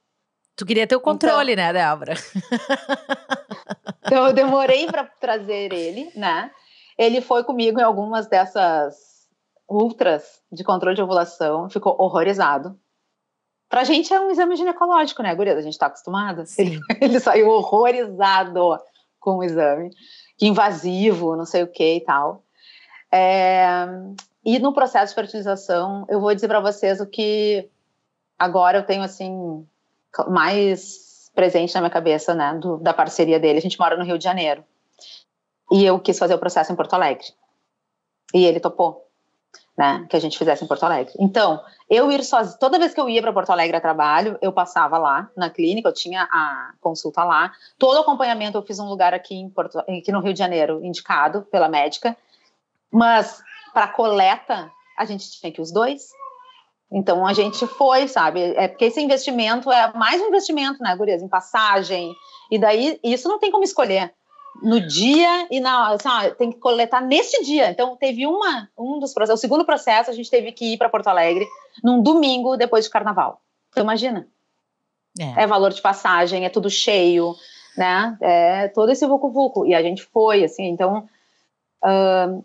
Tu queria ter o controle, então, né, Débora? então eu demorei para trazer ele, né? Ele foi comigo em algumas dessas ultras de controle de ovulação, ficou horrorizado. Pra gente é um exame ginecológico, né, guria? A gente tá acostumada. Ele, ele saiu horrorizado com o exame. Invasivo, não sei o que e tal. É, e no processo de fertilização, eu vou dizer para vocês o que agora eu tenho, assim, mais presente na minha cabeça, né, do, da parceria dele. A gente mora no Rio de Janeiro. E eu quis fazer o processo em Porto Alegre. E ele topou né, que a gente fizesse em Porto Alegre. Então, eu ir sozinha, toda vez que eu ia para Porto Alegre a trabalho, eu passava lá na clínica, eu tinha a consulta lá. Todo o acompanhamento eu fiz um lugar aqui em Porto, aqui no Rio de Janeiro, indicado pela médica. Mas para coleta, a gente tinha que os dois. Então a gente foi, sabe? É porque esse investimento é mais um investimento, né, gurias, em passagem. E daí isso não tem como escolher no dia e na assim, tem que coletar neste dia. Então teve uma um dos processos, o segundo processo a gente teve que ir para Porto Alegre num domingo depois de Carnaval. Então imagina, é, é valor de passagem, é tudo cheio, né? É todo esse vucu vucu e a gente foi assim. Então uh,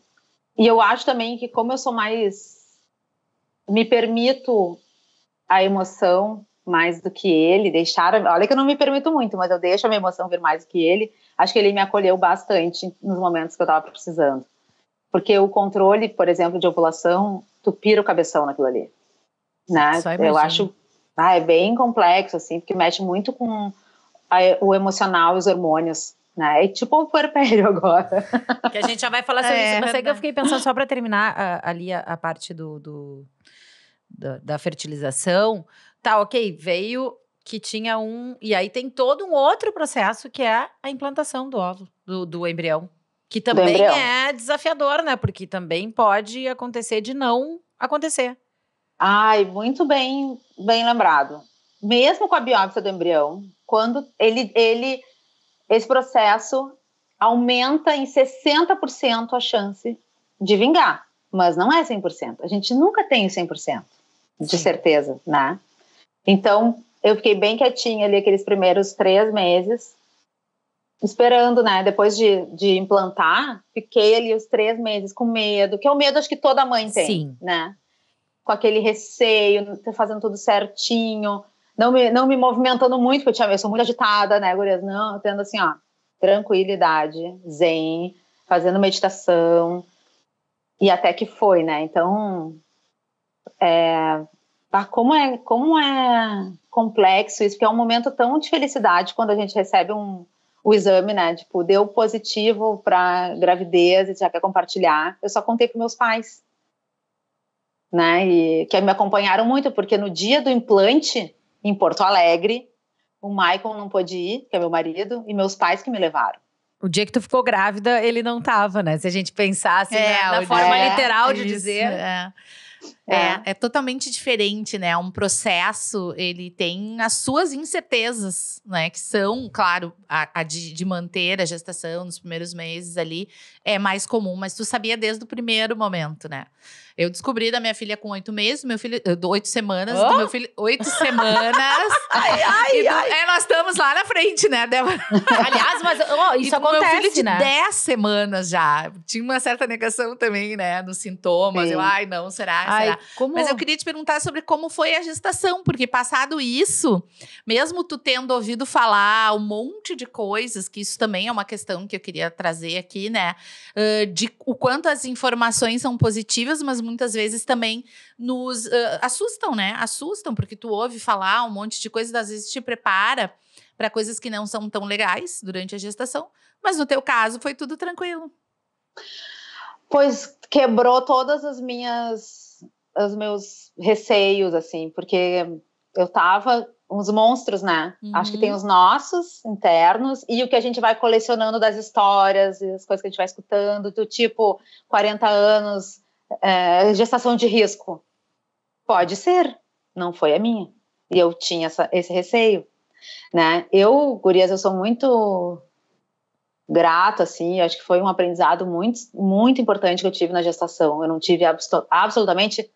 e eu acho também que como eu sou mais me permito a emoção mais do que ele, deixar, olha que eu não me permito muito, mas eu deixo a minha emoção vir mais do que ele acho que ele me acolheu bastante nos momentos que eu estava precisando. Porque o controle, por exemplo, de ovulação, tu pira o cabeção naquilo ali. Né? Eu acho ah, é bem complexo, assim, porque mexe muito com a, o emocional, os hormônios. Né? É tipo o puerpério agora. Que a gente já vai falar sobre é, isso. Mas é que eu fiquei pensando, só para terminar a, ah, ali a, a, parte do, do da, da fertilização. Tá, ok, veio que tinha um. E aí tem todo um outro processo que é a implantação do óvulo, do, do embrião. Que também é desafiador, né? Porque também pode acontecer de não acontecer. Ai, muito bem, bem lembrado. Mesmo com a biópsia do embrião, quando ele, ele esse processo aumenta em 60% a chance de vingar, mas não é 100%. A gente nunca tem 100% de Sim. certeza, né? Então, eu fiquei bem quietinha ali aqueles primeiros três meses, esperando, né? Depois de, de implantar, fiquei ali os três meses com medo, que é o medo acho que toda mãe tem, Sim. né? Com aquele receio, tá fazendo tudo certinho, não me, não me movimentando muito, porque eu, tinha, eu sou muito agitada, né, gurias? Não, tendo assim, ó, tranquilidade, zen, fazendo meditação, e até que foi, né? Então, é, Tá? Como, é, como é complexo isso, porque é um momento tão de felicidade quando a gente recebe um, o exame, né? Tipo, deu positivo para gravidez e já quer compartilhar. Eu só contei para meus pais, né? E que me acompanharam muito, porque no dia do implante, em Porto Alegre, o Michael não pôde ir, que é meu marido, e meus pais que me levaram. O dia que tu ficou grávida, ele não tava, né? Se a gente pensasse é, na, na forma é, literal é de isso, dizer. É. É, é, é totalmente diferente, né? Um processo, ele tem as suas incertezas, né? Que são, claro, a, a de, de, manter a gestação nos primeiros meses ali é mais comum, mas tu sabia desde o primeiro momento, né? Eu descobri da minha filha com oito meses, meu filho, eh, oito semanas, oh? do meu filho, oito semanas. ai, ai, do, ai. É, nós estamos lá na frente, né, Débora? Aliás, mas oh, isso e acontece, meu filho de né? dez semanas já. Tinha uma certa negação também, né, nos sintomas. Sim. Eu, ai, não, será? Ai, será? Como... Mas eu queria te perguntar sobre como foi a gestação, porque passado isso, mesmo tu tendo ouvido falar um monte de coisas, que isso também é uma questão que eu queria trazer aqui, né? Uh, de o quanto as informações são positivas, mas muitas vezes também nos uh, assustam, né? Assustam, porque tu ouve falar um monte de coisas, às vezes te prepara para coisas que não são tão legais durante a gestação, mas no teu caso foi tudo tranquilo. Pois quebrou todas as minhas os meus receios, assim, porque eu tava uns monstros, né? Uhum. Acho que tem uhum. os nossos internos e o que a gente vai colecionando das histórias e as coisas que a gente vai escutando, do tipo 40 anos, é, gestação de risco. Pode ser, não foi a minha. E eu tinha essa, esse receio, né? Eu, gurias, eu sou muito grato, assim, acho que foi um aprendizado muito, muito importante que eu tive na gestação. Eu não tive absolutamente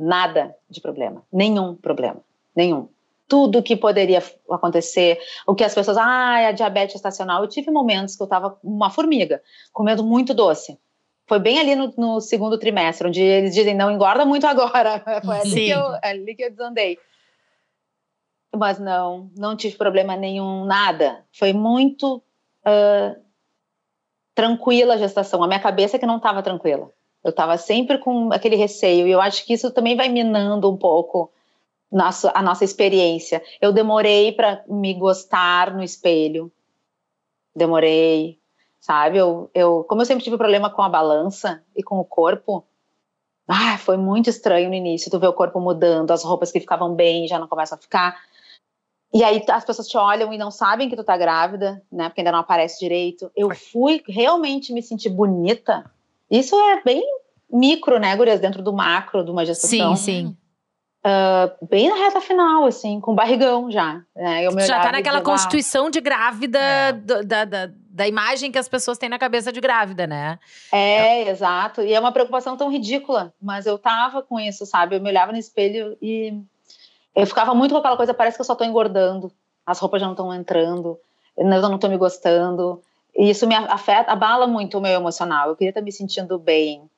nada de problema, nenhum problema, nenhum. Tudo que poderia acontecer, o que as pessoas, ah, a diabetes estacional. Eu tive momentos que eu estava uma formiga, comendo muito doce. Foi bem ali no, no, segundo trimestre, onde eles dizem não engorda muito agora. Foi ali que, eu, ali que eu desandei. Mas não, não tive problema nenhum, nada. Foi muito uh, tranquila a gestação. A minha cabeça é que não estava tranquila. Eu estava sempre com aquele receio, e eu acho que isso também vai minando um pouco a nossa experiência. Eu demorei para me gostar no espelho, demorei, sabe? Eu, eu, como eu sempre tive problema com a balança e com o corpo, ah, foi muito estranho no início, tu vê o corpo mudando, as roupas que ficavam bem já não começam a ficar. E aí as pessoas te olham e não sabem que tu tá grávida, né? Porque ainda não aparece direito. Eu fui realmente me sentir bonita isso é bem micro, né, gurias, dentro do macro de uma gestação. Sim, sim. Uh, bem na reta final, assim, com barrigão já. Né? Eu já tá naquela constituição de grávida é. do, da, da, da, imagem que as pessoas têm na cabeça de grávida, né? É, é, exato. E é uma preocupação tão ridícula, mas eu tava com isso, sabe? Eu me olhava no espelho e eu ficava muito com aquela coisa, parece que eu só tô engordando, as roupas já não estão entrando, eu não tô me gostando, e isso me afeta, abala muito o meu emocional. Eu queria estar me sentindo bem.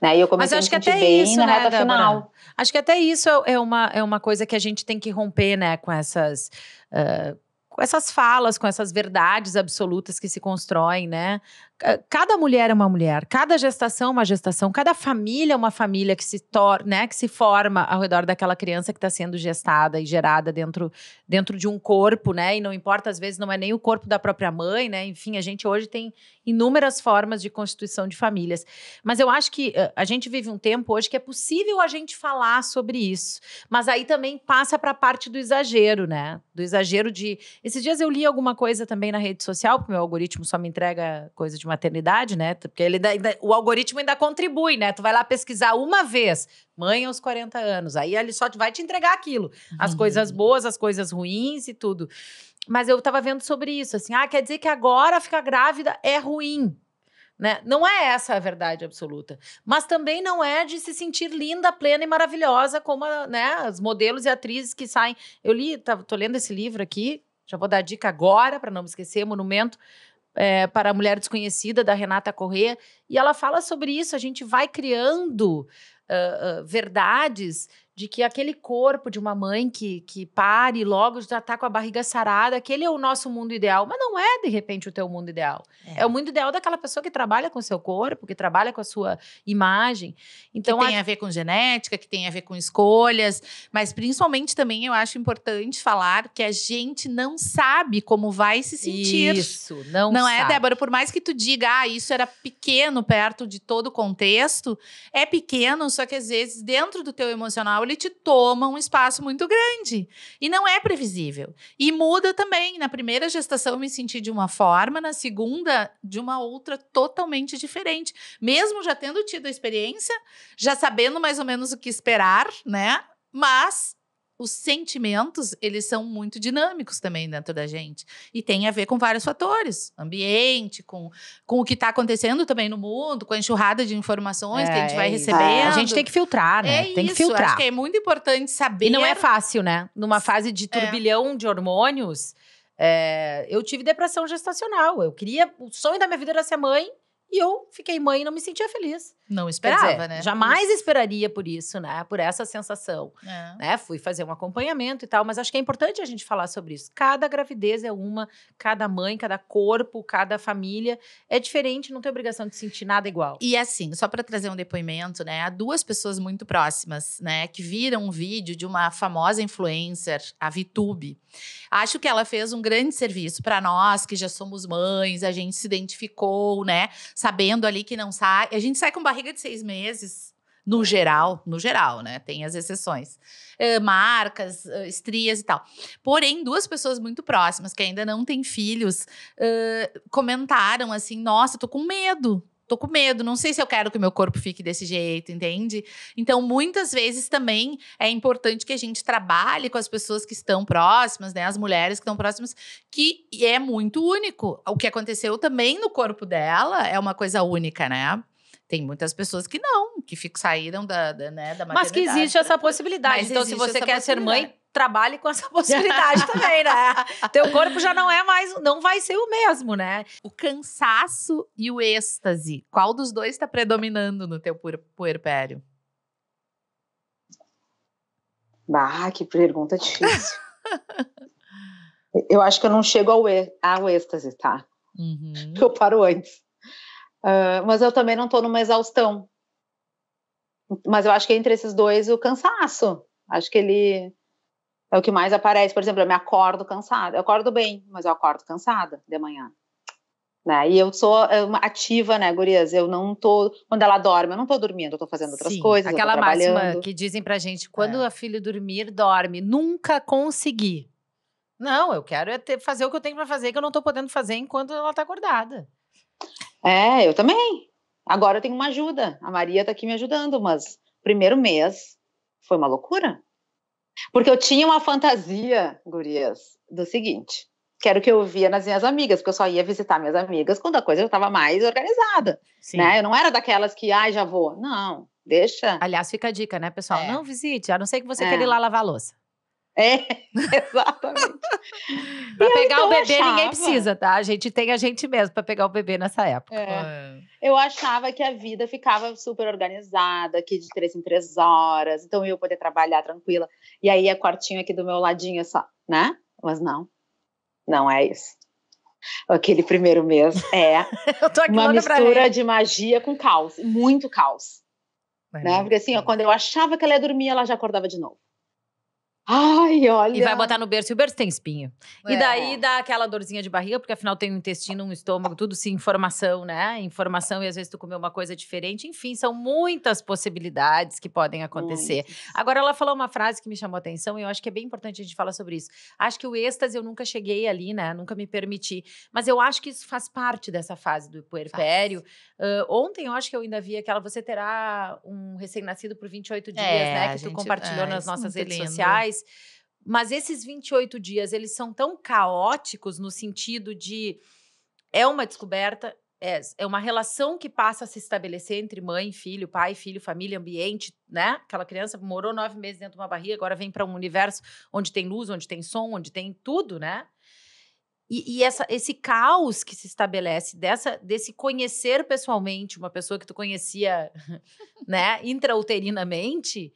Né? E eu comecei Mas acho a me sentir bem isso, na né, reta Débora? final. Acho que até isso é, é uma, é uma coisa que a gente tem que romper, né? Com essas... Uh com essas falas, com essas verdades absolutas que se constroem, né? Ah, cada mulher é uma mulher, cada gestação é uma gestação, cada família é uma família que se torna, né, que se forma ao redor daquela criança que está sendo gestada e gerada dentro, dentro de um corpo, né? E não importa, às vezes não é nem o corpo da própria mãe, né? Enfim, a gente hoje tem inúmeras formas de constituição de famílias. Mas eu acho que ah, a gente vive um tempo hoje que é possível a gente falar sobre isso. Mas aí também passa para a parte do exagero, né? Do exagero de. Esses dias eu li alguma coisa também na rede social, porque meu algoritmo só me entrega coisa de uma maternidade, né? Porque ele ainda, o algoritmo ainda contribui, né? Tu vai lá pesquisar uma vez, mãe aos 40 anos. Aí ele só vai te entregar aquilo. As uhum. coisas boas, as coisas ruins e tudo. Mas eu tava vendo sobre isso, assim, ah, quer dizer que agora ficar grávida é ruim. Né? Não é essa a verdade absoluta. Mas também não é de se sentir linda, plena e maravilhosa, como a, né, os modelos e atrizes que saem. Eu li, tá, tô lendo esse livro aqui, já vou dar dica agora para não me esquecer, Monumento é, para a Mulher Desconhecida, da Renata Corrêa, e ela fala sobre isso. A gente vai criando uh, uh, verdades de que aquele corpo de uma mãe que, que pare logo já está com a barriga sarada, aquele é o nosso mundo ideal. Mas não é, de repente, o teu mundo ideal. É, é o mundo ideal daquela pessoa que trabalha com o seu corpo, que trabalha com a sua imagem. Então, que tem a... a ver com genética, que tem a ver com escolhas. Mas, principalmente, também eu acho importante falar que a gente não sabe como vai se sentir. Isso, não Não é, sabe. é, Débora? Por mais que tu diga, ah, isso era pequeno perto de todo o contexto, é pequeno, só que às vezes, dentro do teu emocional, ele te toma um espaço muito grande e não é previsível. E muda também. Na primeira gestação eu me senti de uma forma, na segunda de uma outra totalmente diferente. Mesmo já tendo tido a experiência, já sabendo mais ou menos o que esperar, né? Mas os sentimentos, eles são muito dinâmicos também dentro da gente. E tem a ver com vários fatores. Ambiente, com, com o que está acontecendo também no mundo, com a enxurrada de informações é, que a gente vai é, recebendo. É, a gente tem que filtrar, né? É tem isso, que filtrar. Acho que é muito importante saber. E não é fácil, né? Numa fase de é. turbilhão de hormônios, é, eu tive depressão gestacional. Eu queria... O sonho da minha vida era ser mãe. E eu fiquei mãe e não me sentia feliz. Não esperava, dizer, né? Jamais isso. esperaria por isso, né? Por essa sensação. É. Né? Fui fazer um acompanhamento e tal, mas acho que é importante a gente falar sobre isso. Cada gravidez é uma, cada mãe, cada corpo, cada família é diferente, não tem obrigação de sentir nada igual. E assim, só para trazer um depoimento, né? Há duas pessoas muito próximas, né, que viram um vídeo de uma famosa influencer, a Vitube. Acho que ela fez um grande serviço para nós que já somos mães, a gente se identificou, né, sabendo ali que não sai, a gente sai com barriga de seis meses, no geral, no geral, né? Tem as exceções. É, marcas, eh, estrias e tal. Porém, duas pessoas muito próximas que ainda não têm filhos é, comentaram assim: nossa, tô com medo, tô com medo, não sei se eu quero que meu corpo fique desse jeito, entende? Então, muitas vezes também é importante que a gente trabalhe com as pessoas que estão próximas, né? As mulheres que estão próximas, que é muito único. O que aconteceu também no corpo dela é uma coisa única, né? Tem muitas pessoas que não, que saíram da, da, né, da Mas que existe essa possibilidade. Mas então, se você quer ser mãe, trabalhe com essa possibilidade também, né? Teu corpo já não é mais, não vai ser o mesmo, né? O cansaço e o êxtase, qual dos dois está predominando no teu puerpério? Bah, que pergunta difícil. eu acho que eu não chego ao, ao êxtase, tá? Uhum. Eu paro antes. Ah, mas eu também não estou numa exaustão. Mas eu acho que entre esses dois o cansaço. Acho que ele é o que mais aparece. Por exemplo, eu me acordo cansada. Eu acordo bem, mas eu acordo cansada de manhã. Né? E eu sou é, ativa, né, gurias? Eu não tô. Quando ela dorme, eu não tô dormindo, eu tô fazendo outras Sim, coisas. Aquela máxima que dizem pra gente: quando é. a filha dormir, dorme. Nunca consegui. Não, eu quero é ter, fazer o que eu tenho para fazer, que eu não tô podendo fazer enquanto ela tá acordada. É, eu também. Agora eu tenho uma ajuda. A Maria tá aqui me ajudando, mas primeiro mês foi uma loucura. Porque eu tinha uma fantasia, gurias, do seguinte, quero que eu via nas minhas amigas, porque eu só ia visitar minhas amigas quando a coisa já estava mais organizada, Sim. né? Eu não era daquelas que, ai, já vou. Não, deixa. Aliás, fica a dica, né, pessoal? É. Não visite, a não ser que você é. queira ir lá lavar a louça. É, exatamente. para pegar então o bebê achava... ninguém precisa, tá? A gente tem a gente mesmo para pegar o bebê nessa época. É. é. Eu achava que a vida ficava super organizada, aqui de três em três horas, então eu ia poder trabalhar tranquila. E aí é quartinho aqui do meu ladinho só, né? Mas não, não é isso. Aquele primeiro mês é uma mistura de magia com caos, muito caos. É né? Porque assim, ó, quando eu achava que ela ia dormir, ela já acordava de novo. Ai, olha. E vai botar no berço e o berço tem espinho. É. E daí dá aquela dorzinha de barriga, porque afinal tem um intestino, um estômago, tudo se informação, né? Informação e às vezes tu comeu uma coisa diferente. Enfim, são muitas possibilidades que podem acontecer. Agora, ela falou uma frase que me chamou a atenção e eu acho que é bem importante a gente falar sobre isso. Acho que o êxtase eu nunca cheguei ali, né? Nunca me permiti. Mas eu acho que isso faz parte dessa fase do puerpério. Uh, ontem eu acho que eu ainda vi aquela. Você terá um recém-nascido por 28 dias, é, né? Que tu compartilhou é, nas nossas redes lindo. sociais. Mas esses 28 dias, eles são tão caóticos no sentido de é uma descoberta, é, é uma relação que passa a se estabelecer entre mãe, filho, pai, filho, família, ambiente, né? Aquela criança morou nove meses dentro de uma barriga, agora vem para um universo onde tem luz, onde tem som, onde tem tudo, né? E, e essa, esse caos que se estabelece dessa, desse conhecer pessoalmente uma pessoa que tu conhecia, né, intrauterinamente,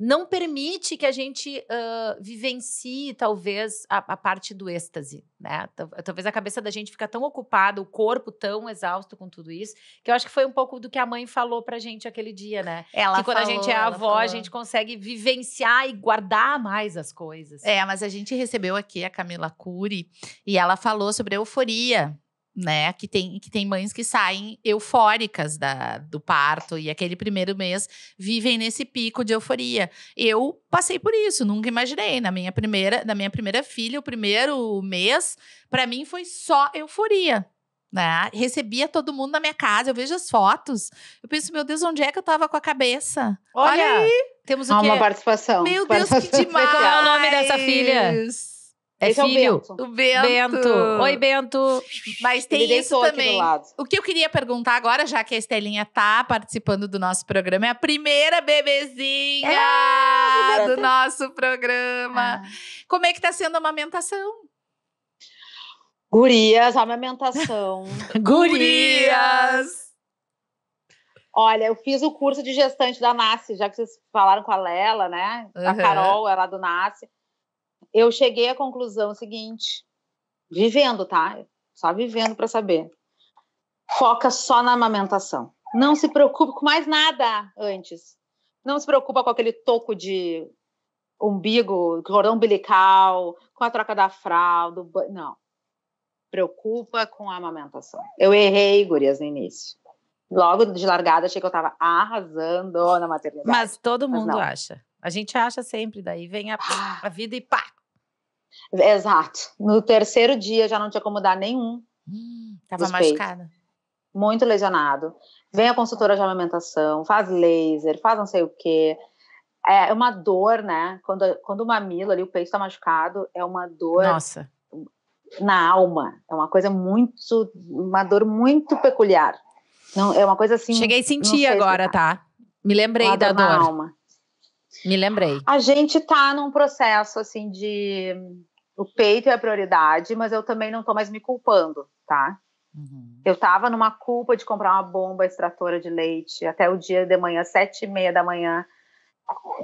não permite que a gente uh, vivencie, talvez, a, a, parte do êxtase, né? Talvez a cabeça da gente fica tão ocupada, o corpo tão exausto com tudo isso, que eu acho que foi um pouco do que a mãe falou pra gente aquele dia, né? Ela que quando falou, a gente é avó, falou. a gente consegue vivenciar e guardar mais as coisas. É, mas a gente recebeu aqui a Camila Cury e ela falou sobre a euforia né? Que tem, que tem mães que saem eufóricas da, do parto e aquele primeiro mês vivem nesse pico de euforia. Eu passei por isso, nunca imaginei. Na minha primeira, na minha primeira filha, o primeiro mês, para mim foi só euforia. Né? Recebia todo mundo na minha casa, eu vejo as fotos. Eu penso, meu Deus, onde é que eu tava com a cabeça? Olha, Olha aí! Temos o quê? Uma participação. Meu participação Deus, que demais! Qual é o nome dessa filha? É Esse filho. É o, Bento. o Bento. Bento. Oi, Bento. Mas tem isso também. O que eu queria perguntar agora, já que a Estelinha tá participando do nosso programa, é a primeira bebezinha é, do nosso programa. Ah. Como é que tá sendo a amamentação? Gurias, amamentação. Gurias! Olha, eu fiz o curso de gestante da NASCE, já que vocês falaram com a Lela, né? Uhum. A Carol, ela é do NASCE eu cheguei à conclusão seguinte, vivendo, tá? Só vivendo para saber. Foca só na amamentação. Não se preocupe com mais nada antes. Não se preocupa com aquele toco de umbigo, cordão umbilical, com a troca da fralda. Não. Preocupa com a amamentação. Eu errei, gurias, no início. Logo de largada, achei que eu tava arrasando na maternidade. Mas todo mundo Mas acha. A gente acha sempre, daí vem a, ah. a vida e pá, Exato. No terceiro dia já não tinha como dar nenhum. Hum, tava machucada. Muito lesionado. Vem a consultora de amamentação, faz laser, faz não sei o quê. É uma dor, né? Quando, quando o mamilo ali, o peito está machucado, é uma dor. Nossa. Na alma. É uma coisa muito. Uma dor muito peculiar. Não, é uma coisa assim. Cheguei a sentir agora, tá? Me lembrei uma da dor. dor. Na alma. Me lembrei. A gente tá num processo assim de o peito é a prioridade, mas eu também não estou mais me culpando, tá? Uhum. Eu estava numa culpa de comprar uma bomba extratora de leite até o dia de manhã, sete e meia da manhã,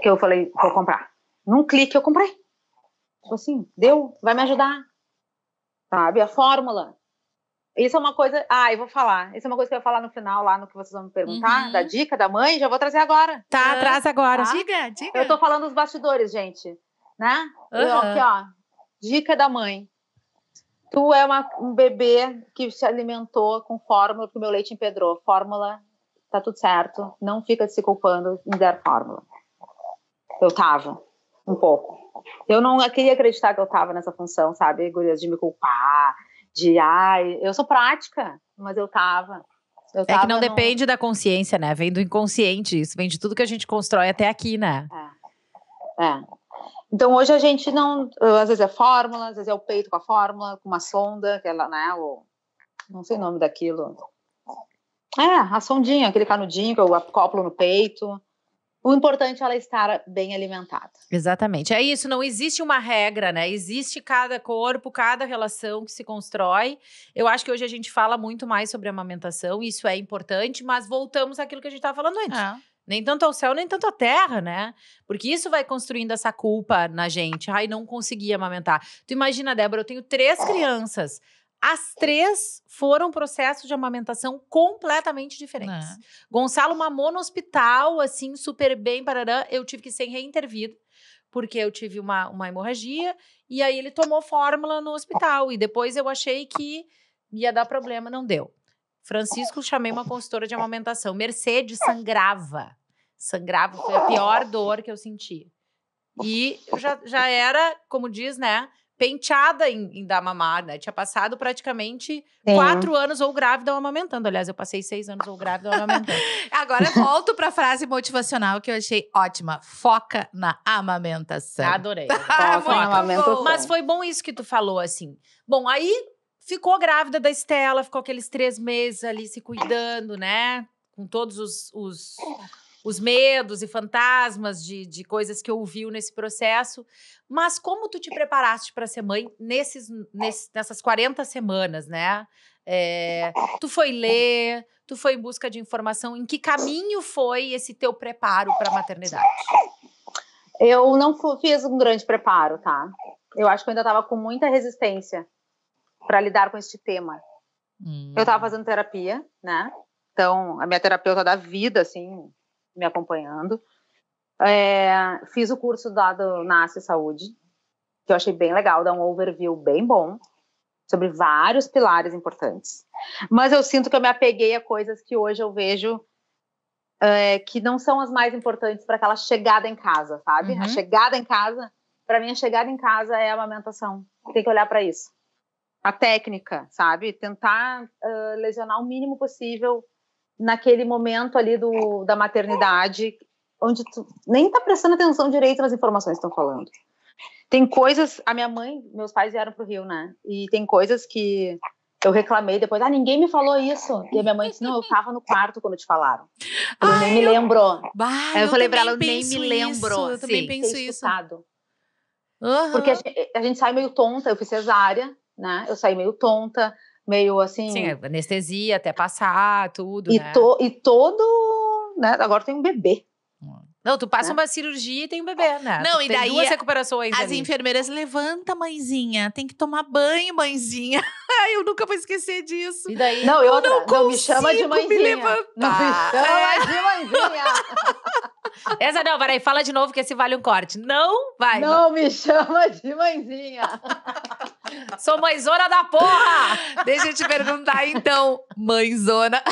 que eu falei, vou comprar. Num clique eu comprei. Tipo assim, deu, vai me ajudar. Sabe? A fórmula. Isso é uma coisa. Ah, eu vou falar. Isso é uma coisa que eu vou falar no final, lá no que vocês vão me perguntar, uhum. da dica da mãe, já vou trazer agora. Tá, traz agora. Tá? Diga, diga. Eu tô falando dos bastidores, gente. Né? Uhum. Eu, aqui, ó. Dica da mãe. Tu é uma, um bebê que se alimentou com fórmula, porque o meu leite empedrou. Fórmula, tá tudo certo. Não fica se culpando em dar fórmula. Eu tava, um pouco. Eu não queria acreditar que eu tava nessa função, sabe, gurias, de me culpar, de ai, eu sou prática, mas eu tava. Eu é tava que não no... depende da consciência, né? Vem do inconsciente, isso vem de tudo que a gente constrói até aqui, né? É. é. Então hoje a gente não, às vezes é fórmula, às vezes é o peito com a fórmula, com uma sonda, que ela, né, o, não sei o nome daquilo. É, a sondinha, aquele canudinho que eu acoplo no peito. O importante é ela estar bem alimentada. Exatamente. É isso, não existe uma regra, né? Existe cada corpo, cada relação que se constrói. Eu acho que hoje a gente fala muito mais sobre amamentação, isso é importante, mas voltamos àquilo que a gente estava falando antes. É. Nem tanto ao céu, nem tanto à terra, né? Porque isso vai construindo essa culpa na gente. Ai, não consegui amamentar. Tu imagina, Débora, eu tenho três crianças. As três foram processos de amamentação completamente diferentes. É. Gonçalo mamou no hospital, assim, super bem, parará. Eu tive que ser reintervido, porque eu tive uma, uma hemorragia. E aí ele tomou fórmula no hospital. E depois eu achei que ia dar problema, não deu. Francisco, chamei uma consultora de amamentação. Mercedes sangrava. Sangrava, foi a pior dor que eu senti. E já, já era, como diz, né? penteada em, em dar mamar, né? Tinha passado praticamente Sim. É. quatro anos ou grávida ou amamentando. Aliás, eu passei seis anos ou grávida ou amamentando. Agora volto para a frase motivacional que eu achei ótima. Foca na amamentação. Adorei. Foca na amamentação. Mas foi bom isso que tu falou, assim. Bom, aí ficou grávida da Estela, ficou aqueles três meses ali se cuidando, né? Com todos os... os os medos e fantasmas de, de coisas que ouviu nesse processo. Mas como tu te preparaste para ser mãe nesses, nesses, nessas 40 semanas, né? É, tu foi ler, tu foi em busca de informação. Em que caminho foi esse teu preparo para a maternidade? Eu não fiz um grande preparo, tá? Eu acho que eu ainda estava com muita resistência para lidar com este tema. Hum. Eu estava fazendo terapia, né? Então, a minha terapeuta da vida, assim, me acompanhando. É, fiz o curso dado na Nasce Saúde, que eu achei bem legal, dá um overview bem bom sobre vários pilares importantes. Mas eu sinto que eu me apeguei a coisas que hoje eu vejo é, que não são as mais importantes para aquela chegada em casa, sabe? Uhum. A chegada em casa, para mim, a chegada em casa é a amamentação. Tem que olhar para isso. A técnica, sabe? Tentar uh, lesionar o mínimo possível naquele momento ali do, da maternidade, onde tu nem tá prestando atenção direito nas informações que estão falando. Tem coisas, a minha mãe, meus pais vieram pro Rio, né? E tem coisas que eu reclamei depois, ah, ninguém me falou isso. E a minha mãe disse, não, eu tava no quarto quando te falaram. Ai, ah, nem me lembrou. Bah, eu, eu falei pra ela, nem me lembrou. Eu também Sim, penso isso. Uhum. Porque a gente, a gente sai meio tonta, eu fiz cesárea, né? Eu saí meio tonta, meio assim. Sim, é anestesia até passar, tudo. E, né? to, e todo. Né? Agora tem um bebê. Não, tu passa é. uma cirurgia e tem um bebê, né? Não, tu e daí duas recuperações as ali. enfermeiras levanta, mãezinha, tem que tomar banho, mãezinha. Ai, eu nunca vou esquecer disso. E daí? Não, eu outra, não, não me chama de mãezinha. Me levantar. Não me chama é. de mãezinha. Essa não, peraí, fala de novo que esse vale um corte. Não vai. Não me chama de mãezinha. Sou mãezona da porra! Deixa eu te perguntar então, mãezona.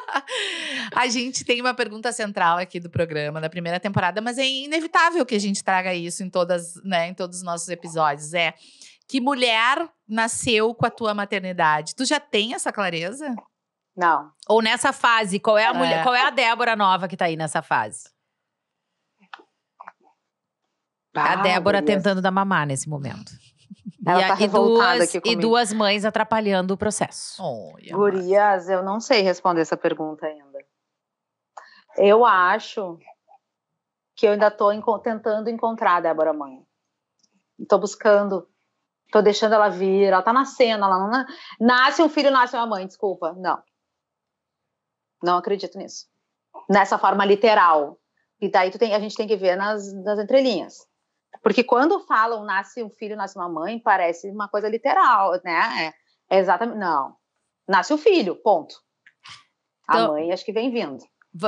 a gente tem uma pergunta central aqui do programa, da primeira temporada, mas é inevitável que a gente traga isso em, todas, né, em todos os nossos episódios. É que mulher nasceu com a tua maternidade. Tu já tem essa clareza? Não. Ou nessa fase, qual é a mulher, é. qual é a Débora nova que tá aí nessa fase? Ah, a Débora tentando dar mamar nesse momento. Ela e, tá e, duas, e duas mães atrapalhando o processo. Oh, Gurias, eu não sei responder essa pergunta ainda. Eu acho que eu ainda estou enco tentando encontrar a Débora Mãe. Estou buscando, estou deixando ela vir, ela está nascendo, ela não nasce um filho, nasce uma mãe, desculpa. Não. Não acredito nisso. Nessa forma literal. E daí tem, a gente tem que ver nas, nas entrelinhas. Porque quando falam nasce um filho, nasce uma mãe, parece uma coisa literal, né? É, é exatamente. Não. Nasce o um filho, ponto. A então, mãe acho que vem vindo.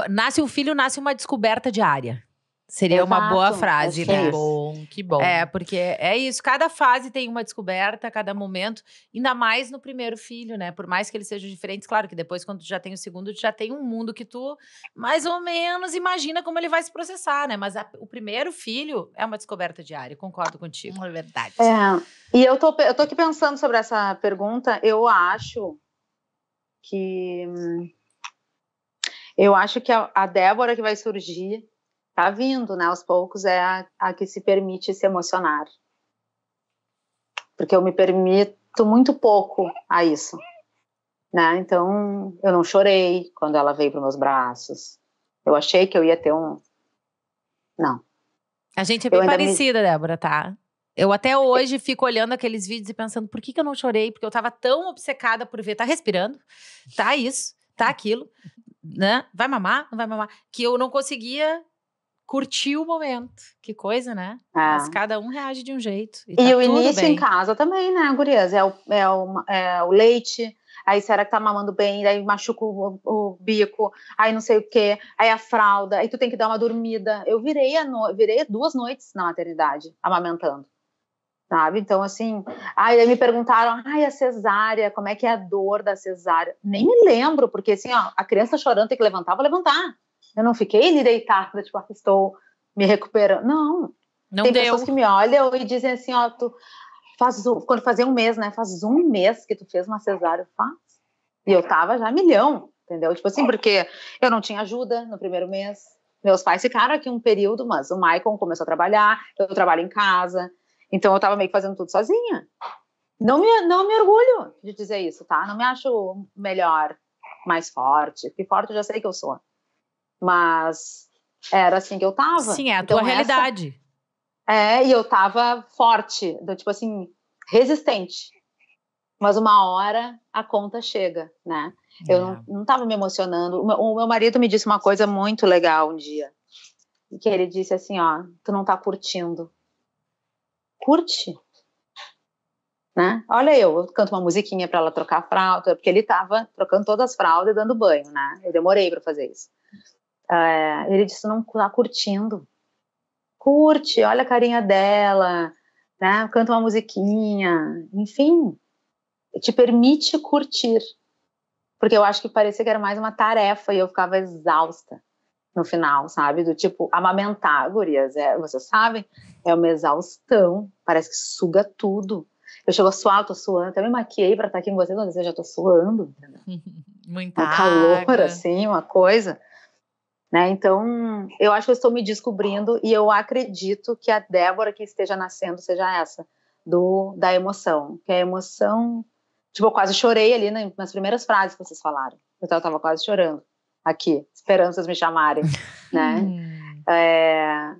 Nasce um filho, nasce uma descoberta diária. Seria Exato, uma boa frase, né? Que bom, que bom. É, porque é isso. Cada fase tem uma descoberta, cada momento. Ainda mais no primeiro filho, né? Por mais que eles sejam diferentes, claro que depois, quando tu já tem o segundo, tu já tem um mundo que tu mais ou menos imagina como ele vai se processar, né? Mas a, o primeiro filho é uma descoberta diária, concordo contigo. É verdade. É, e eu tô, eu tô aqui pensando sobre essa pergunta. Eu acho que. Eu acho que a, a Débora que vai surgir Tá vindo, né? Aos poucos é a, a que se permite se emocionar. Porque eu me permito muito pouco a isso. Né? Então, eu não chorei quando ela veio para meus braços. Eu achei que eu ia ter um. Não. A gente é bem parecida, me... Débora, tá? Eu até hoje fico olhando aqueles vídeos e pensando por que, que eu não chorei, porque eu tava tão obcecada por ver, tá respirando, tá isso, tá aquilo, né? Vai mamar, não vai mamar, que eu não conseguia curti o momento. Que coisa, né? É. Mas cada um reage de um jeito. E, tá o início bem. em casa também, né, gurias? É o, é o, é o leite, aí será que tá mamando bem, Aí machuca o, o, bico, aí não sei o quê, aí a fralda, aí tu tem que dar uma dormida. Eu virei, a no... virei duas noites na maternidade, amamentando. Sabe? Então, assim, aí me perguntaram, ai, a cesárea, como é que é a dor da cesárea? Nem me lembro, porque assim, ó, a criança chorando tem que levantar, vou levantar. Eu não fiquei ali deitada, tipo, ah, estou me recuperando. Não. Não Tem deu. pessoas que me olham e dizem assim, ó, tu faz, quando fazia um mês, né? Faz um mês que tu fez uma cesárea, faz. E eu tava já milhão, entendeu? Tipo assim, porque eu não tinha ajuda no primeiro mês. Meus pais ficaram aqui um período, mas o Michael começou a trabalhar, eu trabalho em casa. Então eu tava meio que fazendo tudo sozinha. Não me, não me orgulho de dizer isso, tá? Não me acho melhor, mais forte. Que forte eu já sei que eu sou. Mas era assim que eu tava. Sim, é a então, tua essa... realidade. É, e eu tava forte, tipo assim, resistente. Mas uma hora a conta chega, né? É. Eu não, é. não tava me emocionando. O meu, marido me disse uma coisa muito legal um dia. Que ele disse assim, ó, tu não tá curtindo. Curte, né? Olha eu, eu canto uma musiquinha para ela trocar a fralda, porque ele estava trocando todas as fraldas e dando banho, né? Eu demorei para fazer isso. É, ele disse: não tá curtindo. Curte, olha a carinha dela, né? canta uma musiquinha, enfim, te permite curtir. Porque eu acho que parecia que era mais uma tarefa e eu ficava exausta no final, sabe? Do tipo, amamentar, gurias, é, vocês sabem, é uma exaustão, parece que suga tudo. Eu chego a suar, eu tô suando, até me maquiei para estar tá aqui com vocês, mas eu já tô suando, muito um calor, assim, uma coisa. Né? Então, eu acho que eu estou me descobrindo e eu acredito que a Débora que esteja nascendo seja essa, do da emoção. Que a emoção. Tipo, eu quase chorei ali nas primeiras frases que vocês falaram. Então, eu estava quase chorando aqui, esperando vocês me chamarem. né? Hum. É...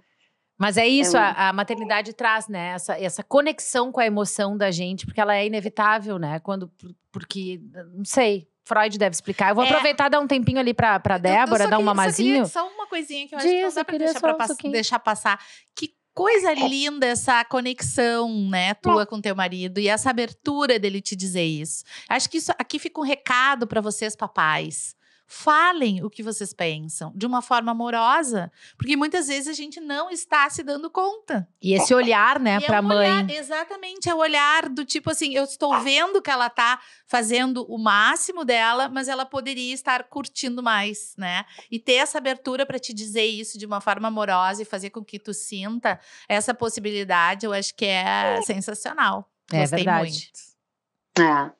Mas é isso, é a, a, maternidade traz, né? Essa, essa conexão com a emoção da gente, porque ela é inevitável, né? Quando, porque, não sei, Freud deve explicar. Eu vou é. aproveitar dar um tempinho ali para pra Débora, dar um mamazinho. Só, só uma coisinha que eu acho Diz, que não dá pra, deixar, pra deixar passar. Que coisa é. linda essa conexão, né, tua com teu marido e essa abertura dele te dizer isso. Acho que isso aqui fica um recado para vocês papais. Falem o que vocês pensam de uma forma amorosa, porque muitas vezes a gente não está se dando conta. E esse olhar, né, para é um mãe. Olhar, exatamente, é o olhar do tipo assim, eu estou vendo que ela está fazendo o máximo dela, mas ela poderia estar curtindo mais, né? E ter essa abertura para te dizer isso de uma forma amorosa e fazer com que tu sinta essa possibilidade, eu acho que é, é. sensacional. É verdade. muito. É.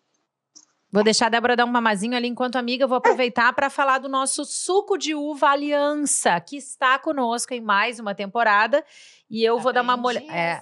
Vou deixar a Débora dar um mamazinho ali enquanto amiga. vou é. aproveitar para falar do nosso suco de uva Aliança, que está conosco em mais uma temporada. E eu vou dar uma molhada. É,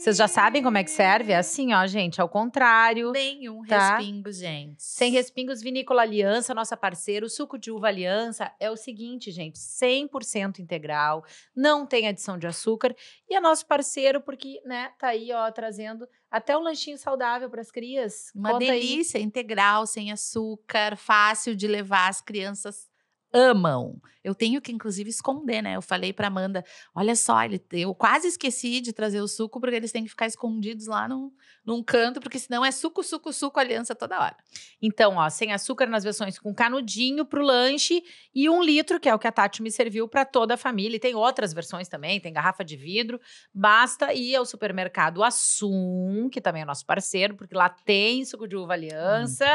vocês já sabem como é que serve? É assim, ó, gente, ao contrário. Nenhum tá? respingo, gente. Sem respingos, Vinícola Aliança, nossa parceira. O suco de uva Aliança é o seguinte, gente, 100% integral, não tem adição de açúcar e é nosso parceiro porque, né, tá aí, ó, trazendo até um lanchinho saudável para as crias. Uma Conta delícia, aí. integral, sem açúcar, fácil de levar. As crianças amam. Eu tenho que, inclusive, esconder, né? Eu falei para Amanda: olha só, eu quase esqueci de trazer o suco, porque eles têm que ficar escondidos lá no, num canto, porque senão é suco, suco, suco, aliança toda hora. Então, ó, sem açúcar nas versões com canudinho pro lanche e um litro, que é o que a Tati me serviu para toda a família. E tem outras versões também, tem garrafa de vidro. Basta ir ao supermercado Assum, que também é nosso parceiro, porque lá tem suco de uva aliança.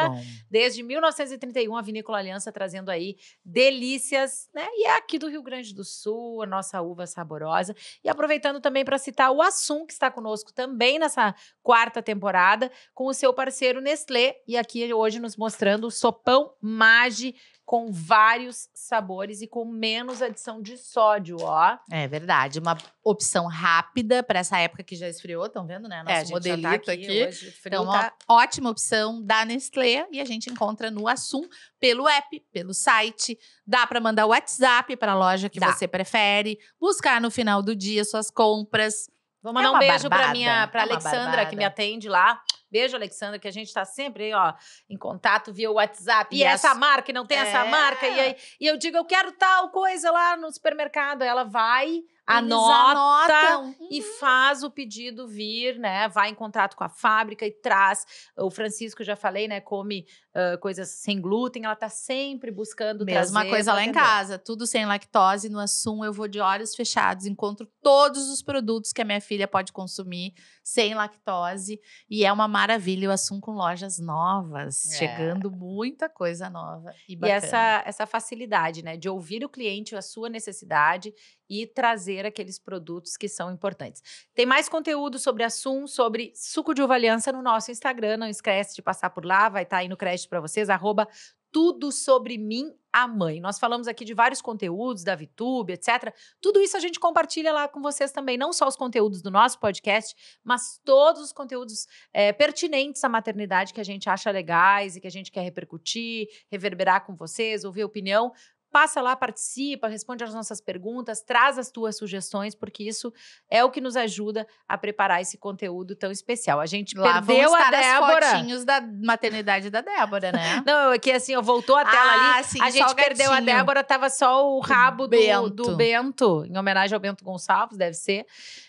Desde 1931, a Vinícola Aliança trazendo aí delícias, né? E é aqui do Rio Grande do Sul, a nossa uva saborosa. E aproveitando também para citar o Assum, que está conosco também nessa quarta temporada com o seu parceiro Nestlé e aqui hoje nos mostrando o sopão Mage com vários sabores e com menos adição de sódio, ó. É verdade, uma opção rápida para essa época que já esfriou, estão vendo, né? É, Nosso é, modelito tá aqui. aqui. Hoje, então, uma tá ótima opção da Nestlé e a gente encontra no Assum pelo app, pelo site. Dá para mandar o WhatsApp para a loja que Dá. você prefere, buscar no final do dia suas compras. Vou mandar é um beijo para minha, pra é Alexandra, que me atende lá. Beijo, Alexandra, que a gente está sempre aí, ó, em contato via WhatsApp. E, essa marca, não tem é. essa marca. E, aí, e eu digo, eu quero tal coisa lá no supermercado. Ela vai anota uhum. e faz o pedido vir, né? Vai em contato com a fábrica e traz. O Francisco já falei, né? Come uh, coisas sem glúten, ela tá sempre buscando Mesma trazer. Mesma coisa lá em casa, tudo sem lactose. No Assum eu vou de olhos fechados, encontro todos os produtos que a minha filha pode consumir sem lactose. E é uma maravilha o assunto com lojas novas, é. chegando muita coisa nova e E essa, essa facilidade, né, de ouvir o cliente, a sua necessidade e trazer aqueles produtos que são importantes. Tem mais conteúdo sobre Assum, sobre suco de uva aliança no nosso Instagram. Não esquece de passar por lá, vai estar tá aí no crédito para vocês, arroba tudo sobre mim a mãe. Nós falamos aqui de vários conteúdos da VTube, etc. Tudo isso a gente compartilha lá com vocês também, não só os conteúdos do nosso podcast, mas todos os conteúdos é, pertinentes à maternidade que a gente acha legais e que a gente quer repercutir, reverberar com vocês, ouvir opinião passa lá, participa, responde as nossas perguntas, traz as tuas sugestões, porque isso é o que nos ajuda a preparar esse conteúdo tão especial. A gente lá perdeu a Débora. As fotinhos da maternidade da Débora, né? Não, é que assim, voltou a ah, tela ah, ali. Sim, a gente perdeu a Débora, tava só o rabo do Bento. do Bento, em homenagem ao Bento Gonçalves, deve ser.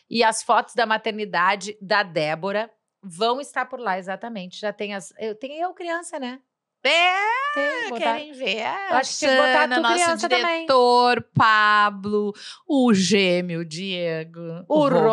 E as fotos da maternidade da Débora vão estar por lá, exatamente. Já tem as. Eu tenho eu criança, né? É, Tem, botar... querem ver. A acho Sana, que botar a nosso diretor, também. Pablo, o gêmeo, Diego. O, o Robledo,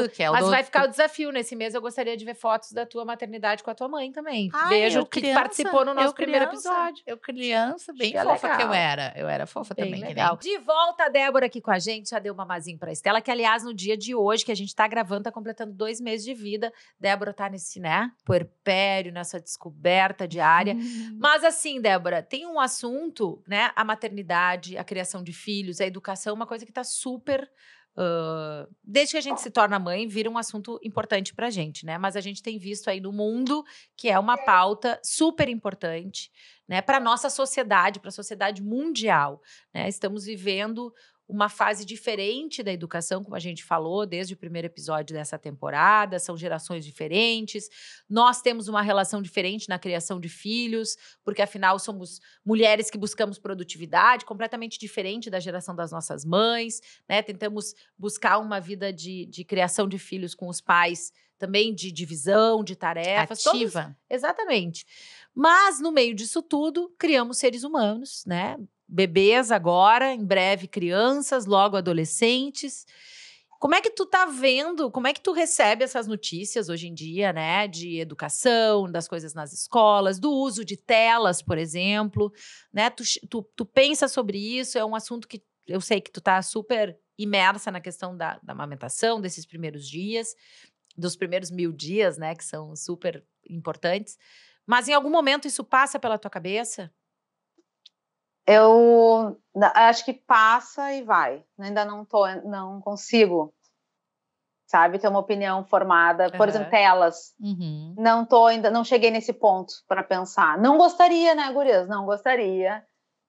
Robledo, que é o Mas vai ficar o desafio nesse mês. Eu gostaria de ver fotos da tua maternidade com a tua mãe também. Ai, Beijo, que criança, participou no nosso primeiro criança, episódio. Eu criança, bem que fofa legal. que eu era. Eu era fofa bem também. Legal. De volta, a Débora aqui com a gente. Já deu uma mazinha pra Estela, que aliás, no dia de hoje que a gente tá gravando, tá completando dois meses de vida. Débora tá nesse, né, puerpério, nessa descoberta diária. Hum. Uhum. Mas assim, Débora, tem um assunto, né? A maternidade, a criação de filhos, a educação, uma coisa que está super Uh, desde que a gente se torna mãe, vira um assunto importante para a gente, né? Mas a gente tem visto aí no mundo que é uma pauta super importante, né? Para nossa sociedade, para a sociedade mundial, né? Estamos vivendo uma fase diferente da educação, como a gente falou desde o primeiro episódio dessa temporada, são gerações diferentes. Nós temos uma relação diferente na criação de filhos, porque afinal somos mulheres que buscamos produtividade, completamente diferente da geração das nossas mães, né? Tentamos buscar uma vida de, de criação de filhos com os pais também de divisão, de tarefas. Ativa. Todos, exatamente. Mas, no meio disso tudo, criamos seres humanos, né? bebês agora, em breve crianças, logo adolescentes. Como é que tu tá vendo, como é que tu recebe essas notícias hoje em dia, né, de educação, das coisas nas escolas, do uso de telas, por exemplo, né? Tu, tu, tu pensa sobre isso, é um assunto que eu sei que tu tá super imersa na questão da, da amamentação, desses primeiros dias, dos primeiros mil dias, né, que são super importantes. Mas em algum momento isso passa pela tua cabeça? Eu acho que passa e vai. Ainda não tô, não consigo, sabe, ter uma opinião formada. Por uhum. exemplo, telas. Uhum. Não tô ainda, não cheguei nesse ponto para pensar. Não gostaria, né, gurias? Não gostaria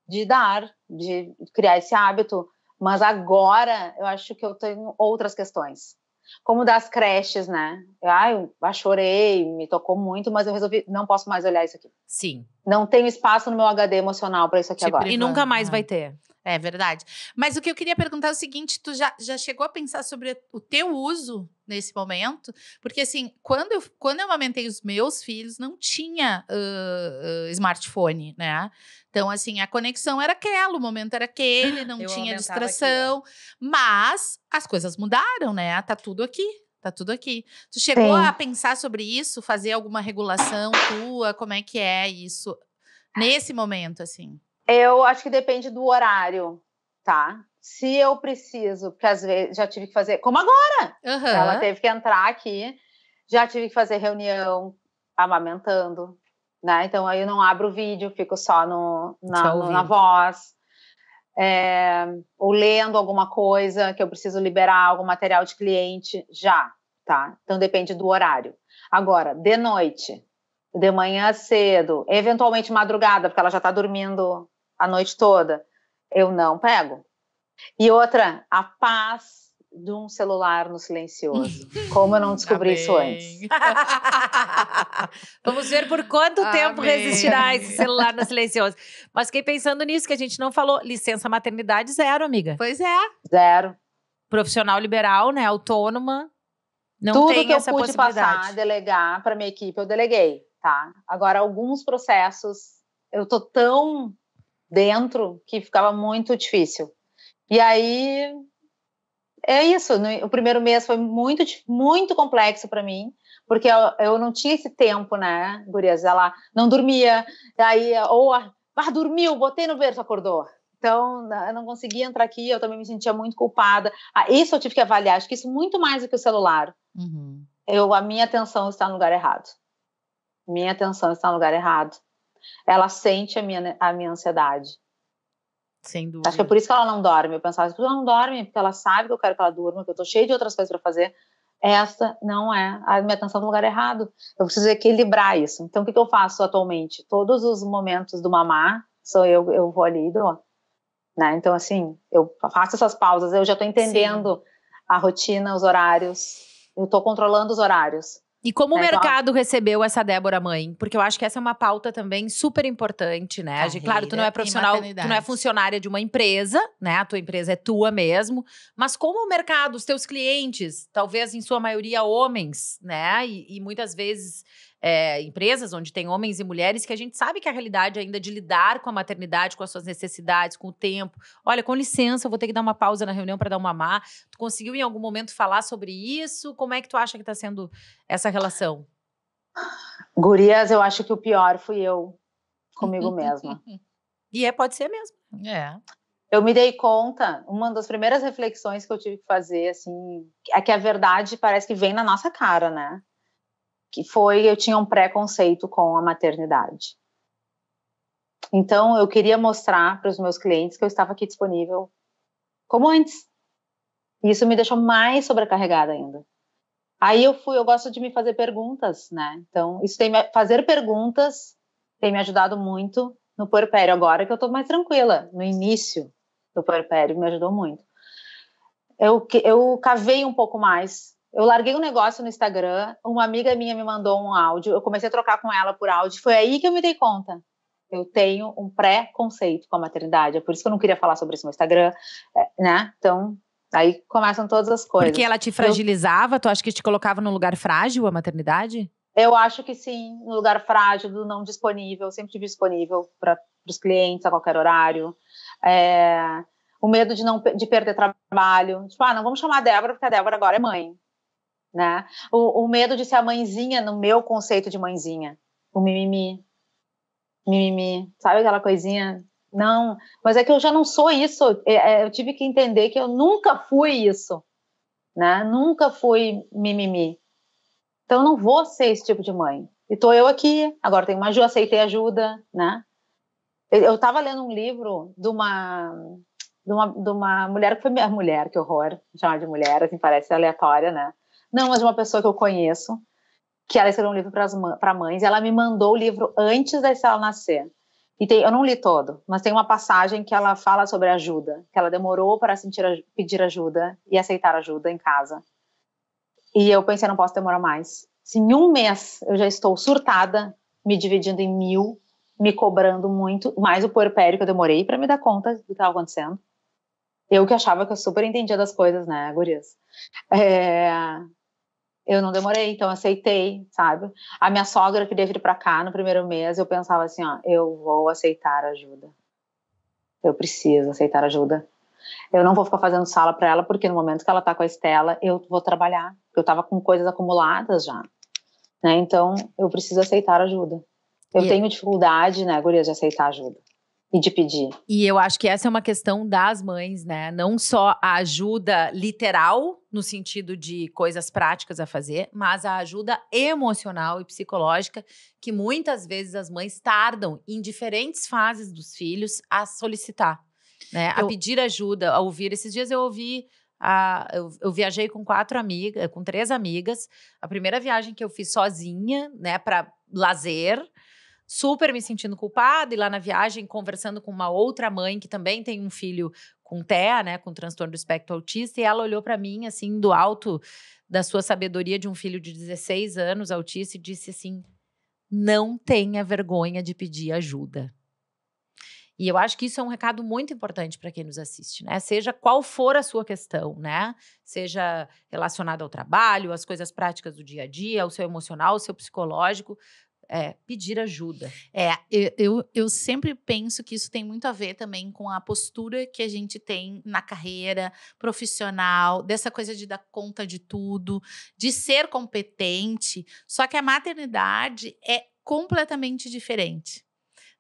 de dar, de criar esse hábito. Mas agora eu acho que eu tenho outras questões. Como das creches, né? Ai, eu chorei, me tocou muito, mas eu resolvi, não posso mais olhar isso aqui. Sim. Não tenho espaço no meu HD emocional para isso aqui agora. E nunca mais ah. vai ter. É verdade. Mas o que eu queria perguntar é o seguinte: tu já, já chegou a pensar sobre o teu uso nesse momento? Porque, assim, quando eu, quando eu amamentei os meus filhos, não tinha uh, uh, smartphone, né? Então, assim, a conexão era aquela, o momento era aquele, não eu tinha distração. Aqui, é. mas as coisas mudaram, né? Tá tudo aqui. Tá tudo aqui. Tu chegou Sim. a pensar sobre isso, fazer alguma regulação tua? Como é que é isso nesse momento, assim? Eu acho que depende do horário, tá? Se eu preciso, porque às vezes já tive que fazer, como agora, uhum. ela teve que entrar aqui, já tive que fazer reunião amamentando, né? Então aí eu não abro o vídeo, fico só no na, só no, na voz é, ou lendo alguma coisa que eu preciso liberar algum material de cliente já, tá? Então depende do horário. Agora, de noite, de manhã cedo, eventualmente madrugada, porque ela já está dormindo a noite toda, eu não pego. E outra, a paz de um celular no silencioso. Como eu não tá descobri Amém. isso antes? Vamos ver por quanto Amém. Ah, tempo resistirá esse celular no silencioso. Mas fiquei pensando nisso que a gente não falou. Licença maternidade zero, amiga. Pois é. Zero. Profissional liberal, né? Autônoma. Não Tudo tem que eu pude passar, delegar para minha equipe, eu deleguei, tá? Agora alguns processos eu tô tão dentro que ficava muito difícil. E aí é isso. No, o primeiro mês foi muito, muito complexo para mim, porque eu, eu, não tinha esse tempo, né, gurias? Ela não dormia, daí, ou ah, dormiu, botei no berço, acordou. Então, eu não conseguia entrar aqui, eu também me sentia muito culpada. Ah, isso eu tive que avaliar, acho que isso muito mais do que o celular. Uhum. Eu, a minha atenção está no lugar errado. Minha atenção está no lugar errado. Ela sente a minha, a minha ansiedade. Sem dúvida. Acho que é por isso que ela não dorme. Eu pensava, ela não dorme, porque ela sabe que eu quero que ela durma, que eu tô cheia de outras coisas para fazer. Essa não é a minha atenção no lugar errado. Eu preciso equilibrar isso. Então, o que, que eu faço atualmente? Todos os momentos do mamar, sou eu, eu vou ali e dou. Né? Então, assim, eu faço essas pausas, eu já estou entendendo Sim. a rotina, os horários, eu estou controlando os horários. E como é o mercado recebeu essa Débora mãe? Porque eu acho que essa é uma pauta também super importante, né? Carreira claro, tu não é profissional, tu não é funcionária de uma empresa, né? A tua empresa é tua mesmo. Mas como o mercado, os teus clientes, talvez em sua maioria homens, né? E, e muitas vezes é, empresas onde tem homens e mulheres que a gente sabe que a realidade ainda de lidar com a maternidade, com as suas necessidades, com o tempo. Olha, com licença, eu vou ter que dar uma pausa na reunião para dar uma mamar. Tu conseguiu em algum momento falar sobre isso? Como é que tu acha que está sendo essa relação? Gurias, eu acho que o pior fui eu comigo mesma. e é, pode ser mesmo. É. Eu me dei conta, uma das primeiras reflexões que eu tive que fazer, assim, é que a verdade parece que vem na nossa cara, né? que foi eu tinha um preconceito com a maternidade. Então eu queria mostrar para os meus clientes que eu estava aqui disponível como antes. E isso me deixou mais sobrecarregada ainda. Aí eu fui, eu gosto de me fazer perguntas, né? Então, isso tem fazer perguntas tem me ajudado muito no puerpério agora que eu estou mais tranquila. No início do puerpério me ajudou muito. Eu eu cavei um pouco mais eu larguei um negócio no Instagram, uma amiga minha me mandou um áudio, eu comecei a trocar com ela por áudio, foi aí que eu me dei conta. Eu tenho um pré-conceito com a maternidade, é por isso que eu não queria falar sobre isso no Instagram, é, né? Então, aí começam todas as coisas. Porque ela te fragilizava, eu... tu acha que te colocava num lugar frágil a maternidade? Eu acho que sim, no lugar frágil, do não disponível, sempre disponível para os clientes a qualquer horário. É, o medo de não de perder trabalho. Tipo, ah, não vamos chamar a Débora, porque a Débora agora é mãe né? O, o, medo de ser a mãezinha no meu conceito de mãezinha, o mimimi, mimimi, sabe aquela coisinha? Não, mas é que eu já não sou isso. É, é, eu tive que entender que eu nunca fui isso, né? Nunca fui mimimi. Então eu não vou ser esse tipo de mãe. E tô eu aqui. Agora tem uma ajuda, aceitei ajuda, né? Eu estava lendo um livro de uma de uma, de uma mulher que foi minha mulher, que horror, chamar de mulher, assim, parece aleatória, né? Não, mas de uma pessoa que eu conheço, que ela escreveu um livro para mães. Ela me mandou o livro antes da Estela nascer. E tem, eu não li todo, mas tem uma passagem que ela fala sobre ajuda, que ela demorou para sentir, pedir ajuda e aceitar ajuda em casa. E eu pensei, não posso demorar mais. Se em um mês eu já estou surtada, me dividindo em mil, me cobrando muito, mais o puerpério que eu demorei para me dar conta do que estava acontecendo. Eu que achava que eu super entendia das coisas, né, gurias? É, eu não demorei, então aceitei, sabe? A minha sogra queria vir para cá no primeiro mês, eu pensava assim, ó, eu vou aceitar ajuda. Eu preciso aceitar ajuda. Eu não vou ficar fazendo sala para ela porque no momento que ela tá com a Estela, eu vou trabalhar. Eu tava com coisas acumuladas já, né? Então, eu preciso aceitar ajuda. Eu yeah. É tenho dificuldade, né, guria, de aceitar ajuda e de pedir. E eu acho que essa é uma questão das mães, né? Não só a ajuda literal, no sentido de coisas práticas a fazer, mas a ajuda emocional e psicológica, que muitas vezes as mães tardam em diferentes fases dos filhos a solicitar, né? Eu... A pedir ajuda, a ouvir. Esses dias eu ouvi a, eu, eu, viajei com quatro amigas, com três amigas. A primeira viagem que eu fiz sozinha, né, para lazer, super me sentindo culpada e lá na viagem conversando com uma outra mãe que também tem um filho com TEA, né, com transtorno do espectro autista, e ela olhou para mim assim do alto da sua sabedoria de um filho de 16 anos autista e disse assim: "Não tenha vergonha de pedir ajuda". E eu acho que isso é um recado muito importante para quem nos assiste, né? Seja qual for a sua questão, né? Seja relacionada ao trabalho, às coisas práticas do dia a dia, ao seu emocional, ao seu psicológico, é, pedir ajuda. É, eu, eu sempre penso que isso tem muito a ver também com a postura que a gente tem na carreira profissional, dessa coisa de dar conta de tudo, de ser competente. Só que a maternidade é completamente diferente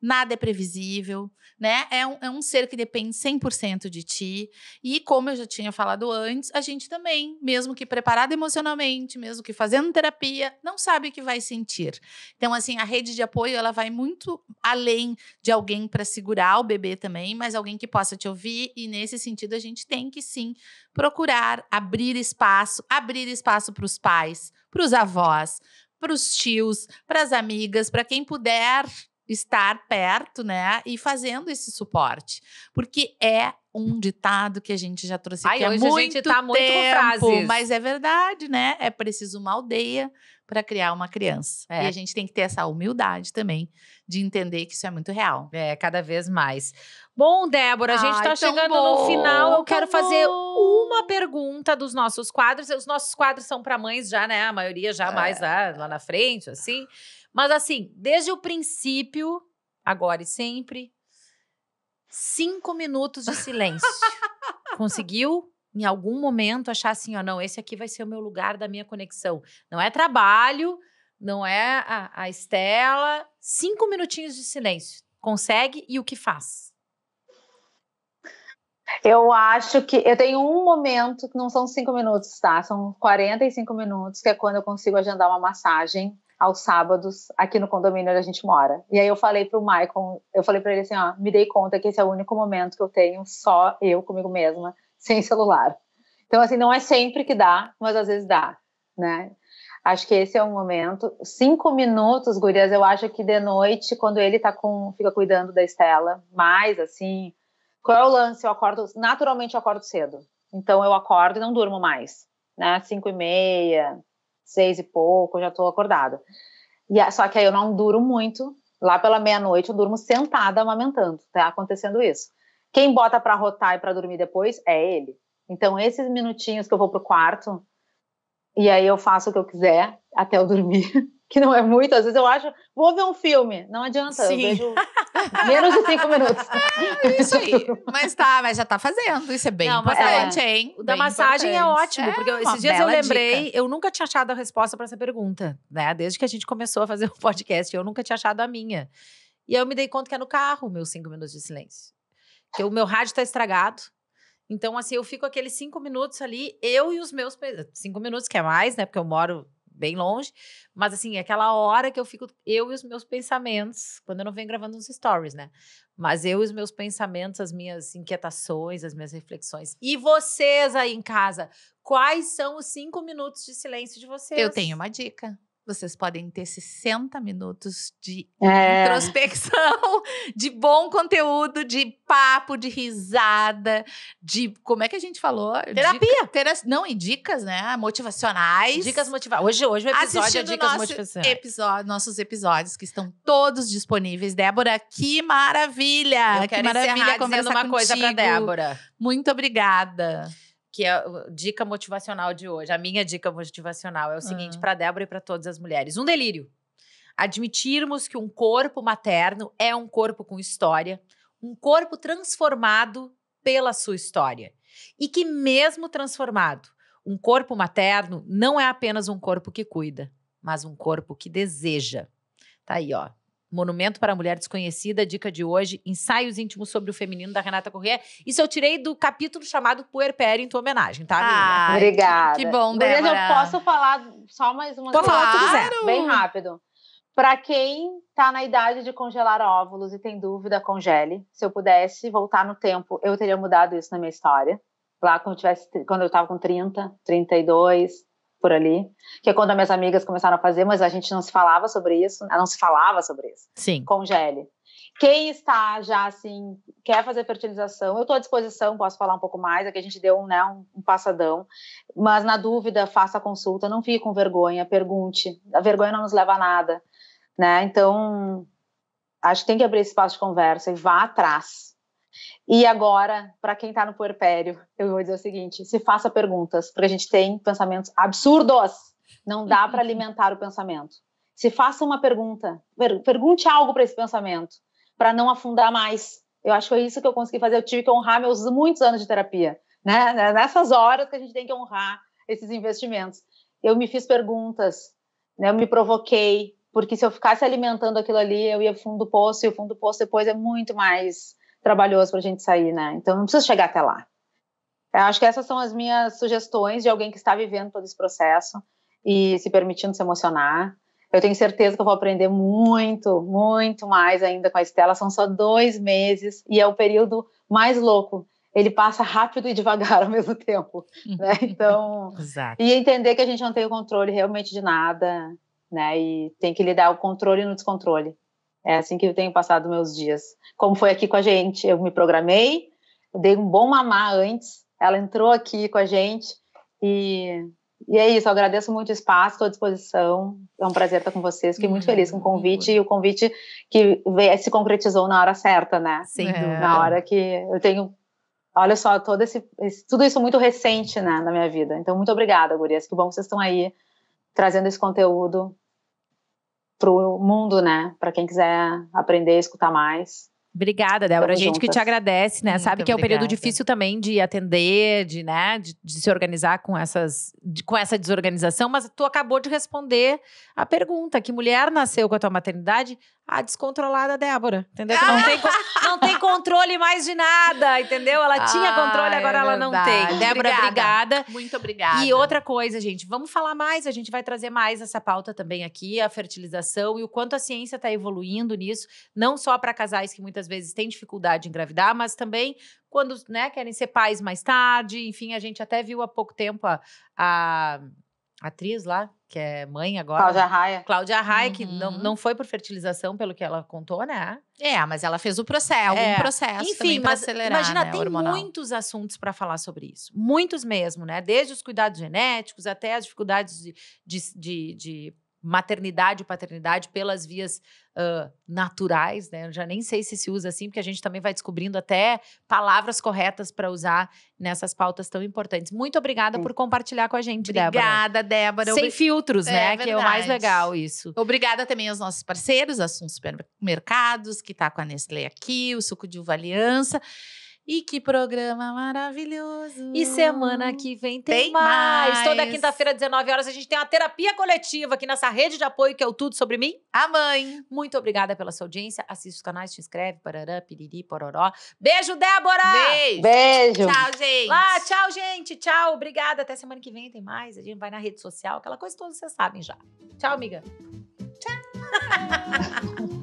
nada é previsível, né? É um, é um ser que depende 100% de ti. E como eu já tinha falado antes, a gente também, mesmo que preparado emocionalmente, mesmo que fazendo terapia, não sabe o que vai sentir. Então, assim, a rede de apoio, ela vai muito além de alguém para segurar o bebê também, mas alguém que possa te ouvir. E nesse sentido, a gente tem que sim procurar abrir espaço, abrir espaço para os pais, para os avós, para os tios, para as amigas, para quem puder estar perto, né, e fazendo esse suporte, porque é um ditado que a gente já trouxe aqui Ai, hoje muito a gente tá muito tempo, mas é verdade, né? É preciso uma aldeia para criar uma criança. É. E a gente tem que ter essa humildade também de entender que isso é muito real. É, cada vez mais. Bom, Débora, a gente está chegando bom, no final. Eu quero bom. fazer uma pergunta dos nossos quadros. Os nossos quadros são para mães já, né? A maioria já é. mais lá, né, lá na frente, assim. Mas assim, desde o princípio, agora e sempre, cinco minutos de silêncio. Conseguiu? Em algum momento achar assim, ó, não, esse aqui vai ser o meu lugar da minha conexão. Não é trabalho, não é a, a Estela. Cinco minutinhos de silêncio. Consegue e o que faz? Eu acho que eu tenho um momento, que não são cinco minutos, tá? São 45 minutos, que é quando eu consigo agendar uma massagem aos sábados aqui no condomínio onde a gente mora. E aí eu falei pro Michael, eu falei para ele assim, ó, me dei conta que esse é o único momento que eu tenho só eu comigo mesma, sem celular. Então assim, não é sempre que dá, mas às vezes dá, né? Acho que esse é um momento. Cinco minutos, gurias, eu acho que de noite, quando ele tá com, fica cuidando da Estela, mais assim, qual é o lance? Eu acordo, naturalmente eu acordo cedo. Então eu acordo e não durmo mais, né? Cinco e meia, seis e pouco, já estou acordada. E, só que aí eu não duro muito, lá pela meia-noite eu durmo sentada amamentando, tá acontecendo isso. Quem bota para rotar e para dormir depois é ele. Então, esses minutinhos que eu vou pro quarto, e aí eu faço o que eu quiser até eu dormir que não é muito, às vezes eu acho, vou ver um filme, não adianta, Sim. eu vejo menos de cinco minutos. É, isso aí, mas tá, mas já tá fazendo, isso é bem não, importante, é, hein? O da massagem é importante. é ótimo, é, porque esses dias eu lembrei, dica. eu nunca tinha achado a resposta para essa pergunta, né? Desde que a gente começou a fazer o um podcast, eu nunca tinha achado a minha. E eu me dei conta que é no carro, meus cinco minutos de silêncio. Que o meu rádio tá estragado, então, assim, eu fico aqueles cinco minutos ali, eu e os meus. Cinco minutos, que é mais, né? Porque eu moro bem longe. Mas assim, é aquela hora que eu fico, eu e os meus pensamentos, quando eu não venho gravando uns stories, né? Mas eu e os meus pensamentos, as minhas inquietações, as minhas reflexões. E vocês aí em casa, quais são os cinco minutos de silêncio de vocês? Eu tenho uma dica vocês podem ter 60 minutos de é. introspecção, de bom conteúdo, de papo, de risada, de como é que a gente falou? Terapia. Dica, não, e dicas, né? Motivacionais. Dicas motivacionais. Hoje, hoje o episódio é Assistindo é dicas motivacionais. Episódio, nossos episódios que estão todos disponíveis. Débora, que maravilha! Eu que quero maravilha encerrar uma contigo. coisa para Débora. Muito obrigada que é a dica motivacional de hoje. A minha dica motivacional é o seguinte uhum. para Débora e para todas as mulheres: um delírio. Admitirmos que um corpo materno é um corpo com história, um corpo transformado pela sua história. E que, mesmo transformado, um corpo materno não é apenas um corpo que cuida, mas um corpo que deseja. Tá aí, ó. Monumento para a Mulher Desconhecida, dica de hoje, ensaios íntimos sobre o feminino da Renata Corrêa. Isso eu tirei do capítulo chamado Puerpério em tua homenagem, tá? Ah, obrigada. Que bom, Débora. Eu posso falar só mais uma coisa? falar tudo zero. Bem rápido. Para quem está na idade de congelar óvulos e tem dúvida, congele. Se eu pudesse voltar no tempo, eu teria mudado isso na minha história. Lá quando eu, tivesse, quando eu tava com 30, 32, por ali, que é quando as minhas amigas começaram a fazer, mas a gente não se falava sobre isso, não se falava sobre isso. Sim. Com Quem está já assim, quer fazer fertilização, eu estou à disposição, posso falar um pouco mais, aqui é a gente deu um, né, um, passadão, mas na dúvida, faça a consulta, não fique com vergonha, pergunte, a vergonha não nos leva a nada, né, então acho que tem que abrir esse espaço de conversa e vá atrás, e agora, para quem está no puerpério, eu vou dizer o seguinte: se faça perguntas, porque a gente tem pensamentos absurdos. Não dá para alimentar o pensamento. Se faça uma pergunta, pergunte algo para esse pensamento, para não afundar mais. Eu acho que foi isso que eu consegui fazer. Eu tive que honrar meus muitos anos de terapia, né? né? Nessas horas que a gente tem que honrar esses investimentos. Eu me fiz perguntas, né? Eu me provoquei, porque se eu ficasse alimentando aquilo ali, eu ia fundo do poço e o fundo do poço depois é muito mais trabalhoso para a gente sair, né? Então não precisa chegar até lá. Eu acho que essas são as minhas sugestões de alguém que está vivendo todo esse processo e se permitindo se emocionar. Eu tenho certeza que eu vou aprender muito, muito mais ainda com a Estela. São só dois meses e é o período mais louco. Ele passa rápido e devagar ao mesmo tempo, né? Então, e entender que a gente não tem o controle realmente de nada, né? E tem que lidar o controle no descontrole. É assim que eu tenho passado meus dias. Como foi aqui com a gente, eu me programei, dei um bom mamar antes, ela entrou aqui com a gente e, e é isso. Eu agradeço muito o espaço, estou à disposição. É um prazer estar com vocês. Fiquei muito uhum. feliz com o convite e o convite que veio, se concretizou na hora certa, né? Sim. É. Na hora que eu tenho. Olha só, todo esse, esse, tudo isso muito recente né, na minha vida. Então, muito obrigada, Gurias. Que bom que vocês estão aí trazendo esse conteúdo para o mundo, né? Para quem quiser aprender, escutar mais. Obrigada, Débora. Estamos a gente juntas. que te agradece, né? Muito Sabe que é um obrigada. período difícil também de atender, de, né, de, de se organizar com essas, de, com essa desorganização, mas tu acabou de responder a pergunta: que mulher nasceu com a tua maternidade a descontrolada Débora, entendeu? Que ah! não, tem, não tem controle mais de nada, entendeu? Ela ah, tinha controle, agora é ela não tem. Débora, obrigada. obrigada. Muito obrigada. E outra coisa, gente, vamos falar mais, a gente vai trazer mais essa pauta também aqui, a fertilização e o quanto a ciência está evoluindo nisso, não só para casais que muitas vezes têm dificuldade em engravidar, mas também quando né, querem ser pais mais tarde, enfim, a gente até viu há pouco tempo a, a atriz lá, que é mãe agora. Cláudia Raia. Cláudia Raia, uhum. que não, uhum. não foi por fertilização, pelo que ela contou, né? É, mas ela fez o é. processo, Um processo Enfim, mas acelerar, imagina, né, tem hormonal. muitos assuntos para falar sobre isso. Muitos mesmo, né? Desde os cuidados genéticos até as dificuldades de, de, de, de maternidade e paternidade pelas vias uh, naturais, né? Eu já nem sei se se usa assim, porque a gente também vai descobrindo até palavras corretas para usar nessas pautas tão importantes. Muito obrigada por compartilhar com a gente, obrigada, Débora. Obrigada, Débora. Sem filtros, é né? É que é o mais legal isso. Obrigada também aos nossos parceiros, Assuntos Supermercados, que está com a Nestlé aqui, o Suco de Uva Aliança. E que programa maravilhoso! E semana que vem tem, tem mais. mais. Toda quinta-feira, 19 horas, a gente tem uma terapia coletiva aqui nessa rede de apoio que é o Tudo Sobre Mim. A Mãe. Muito obrigada pela sua audiência. Assista os canais, te inscreve, parará, piriri, pororó. Beijo, Débora! Beijo! Beijo! Tchau, gente! Lá, ah, tchau, gente! Tchau, obrigada. Até semana que vem tem mais. A gente vai na rede social, aquela coisa toda vocês sabem já. Tchau, amiga! Tchau!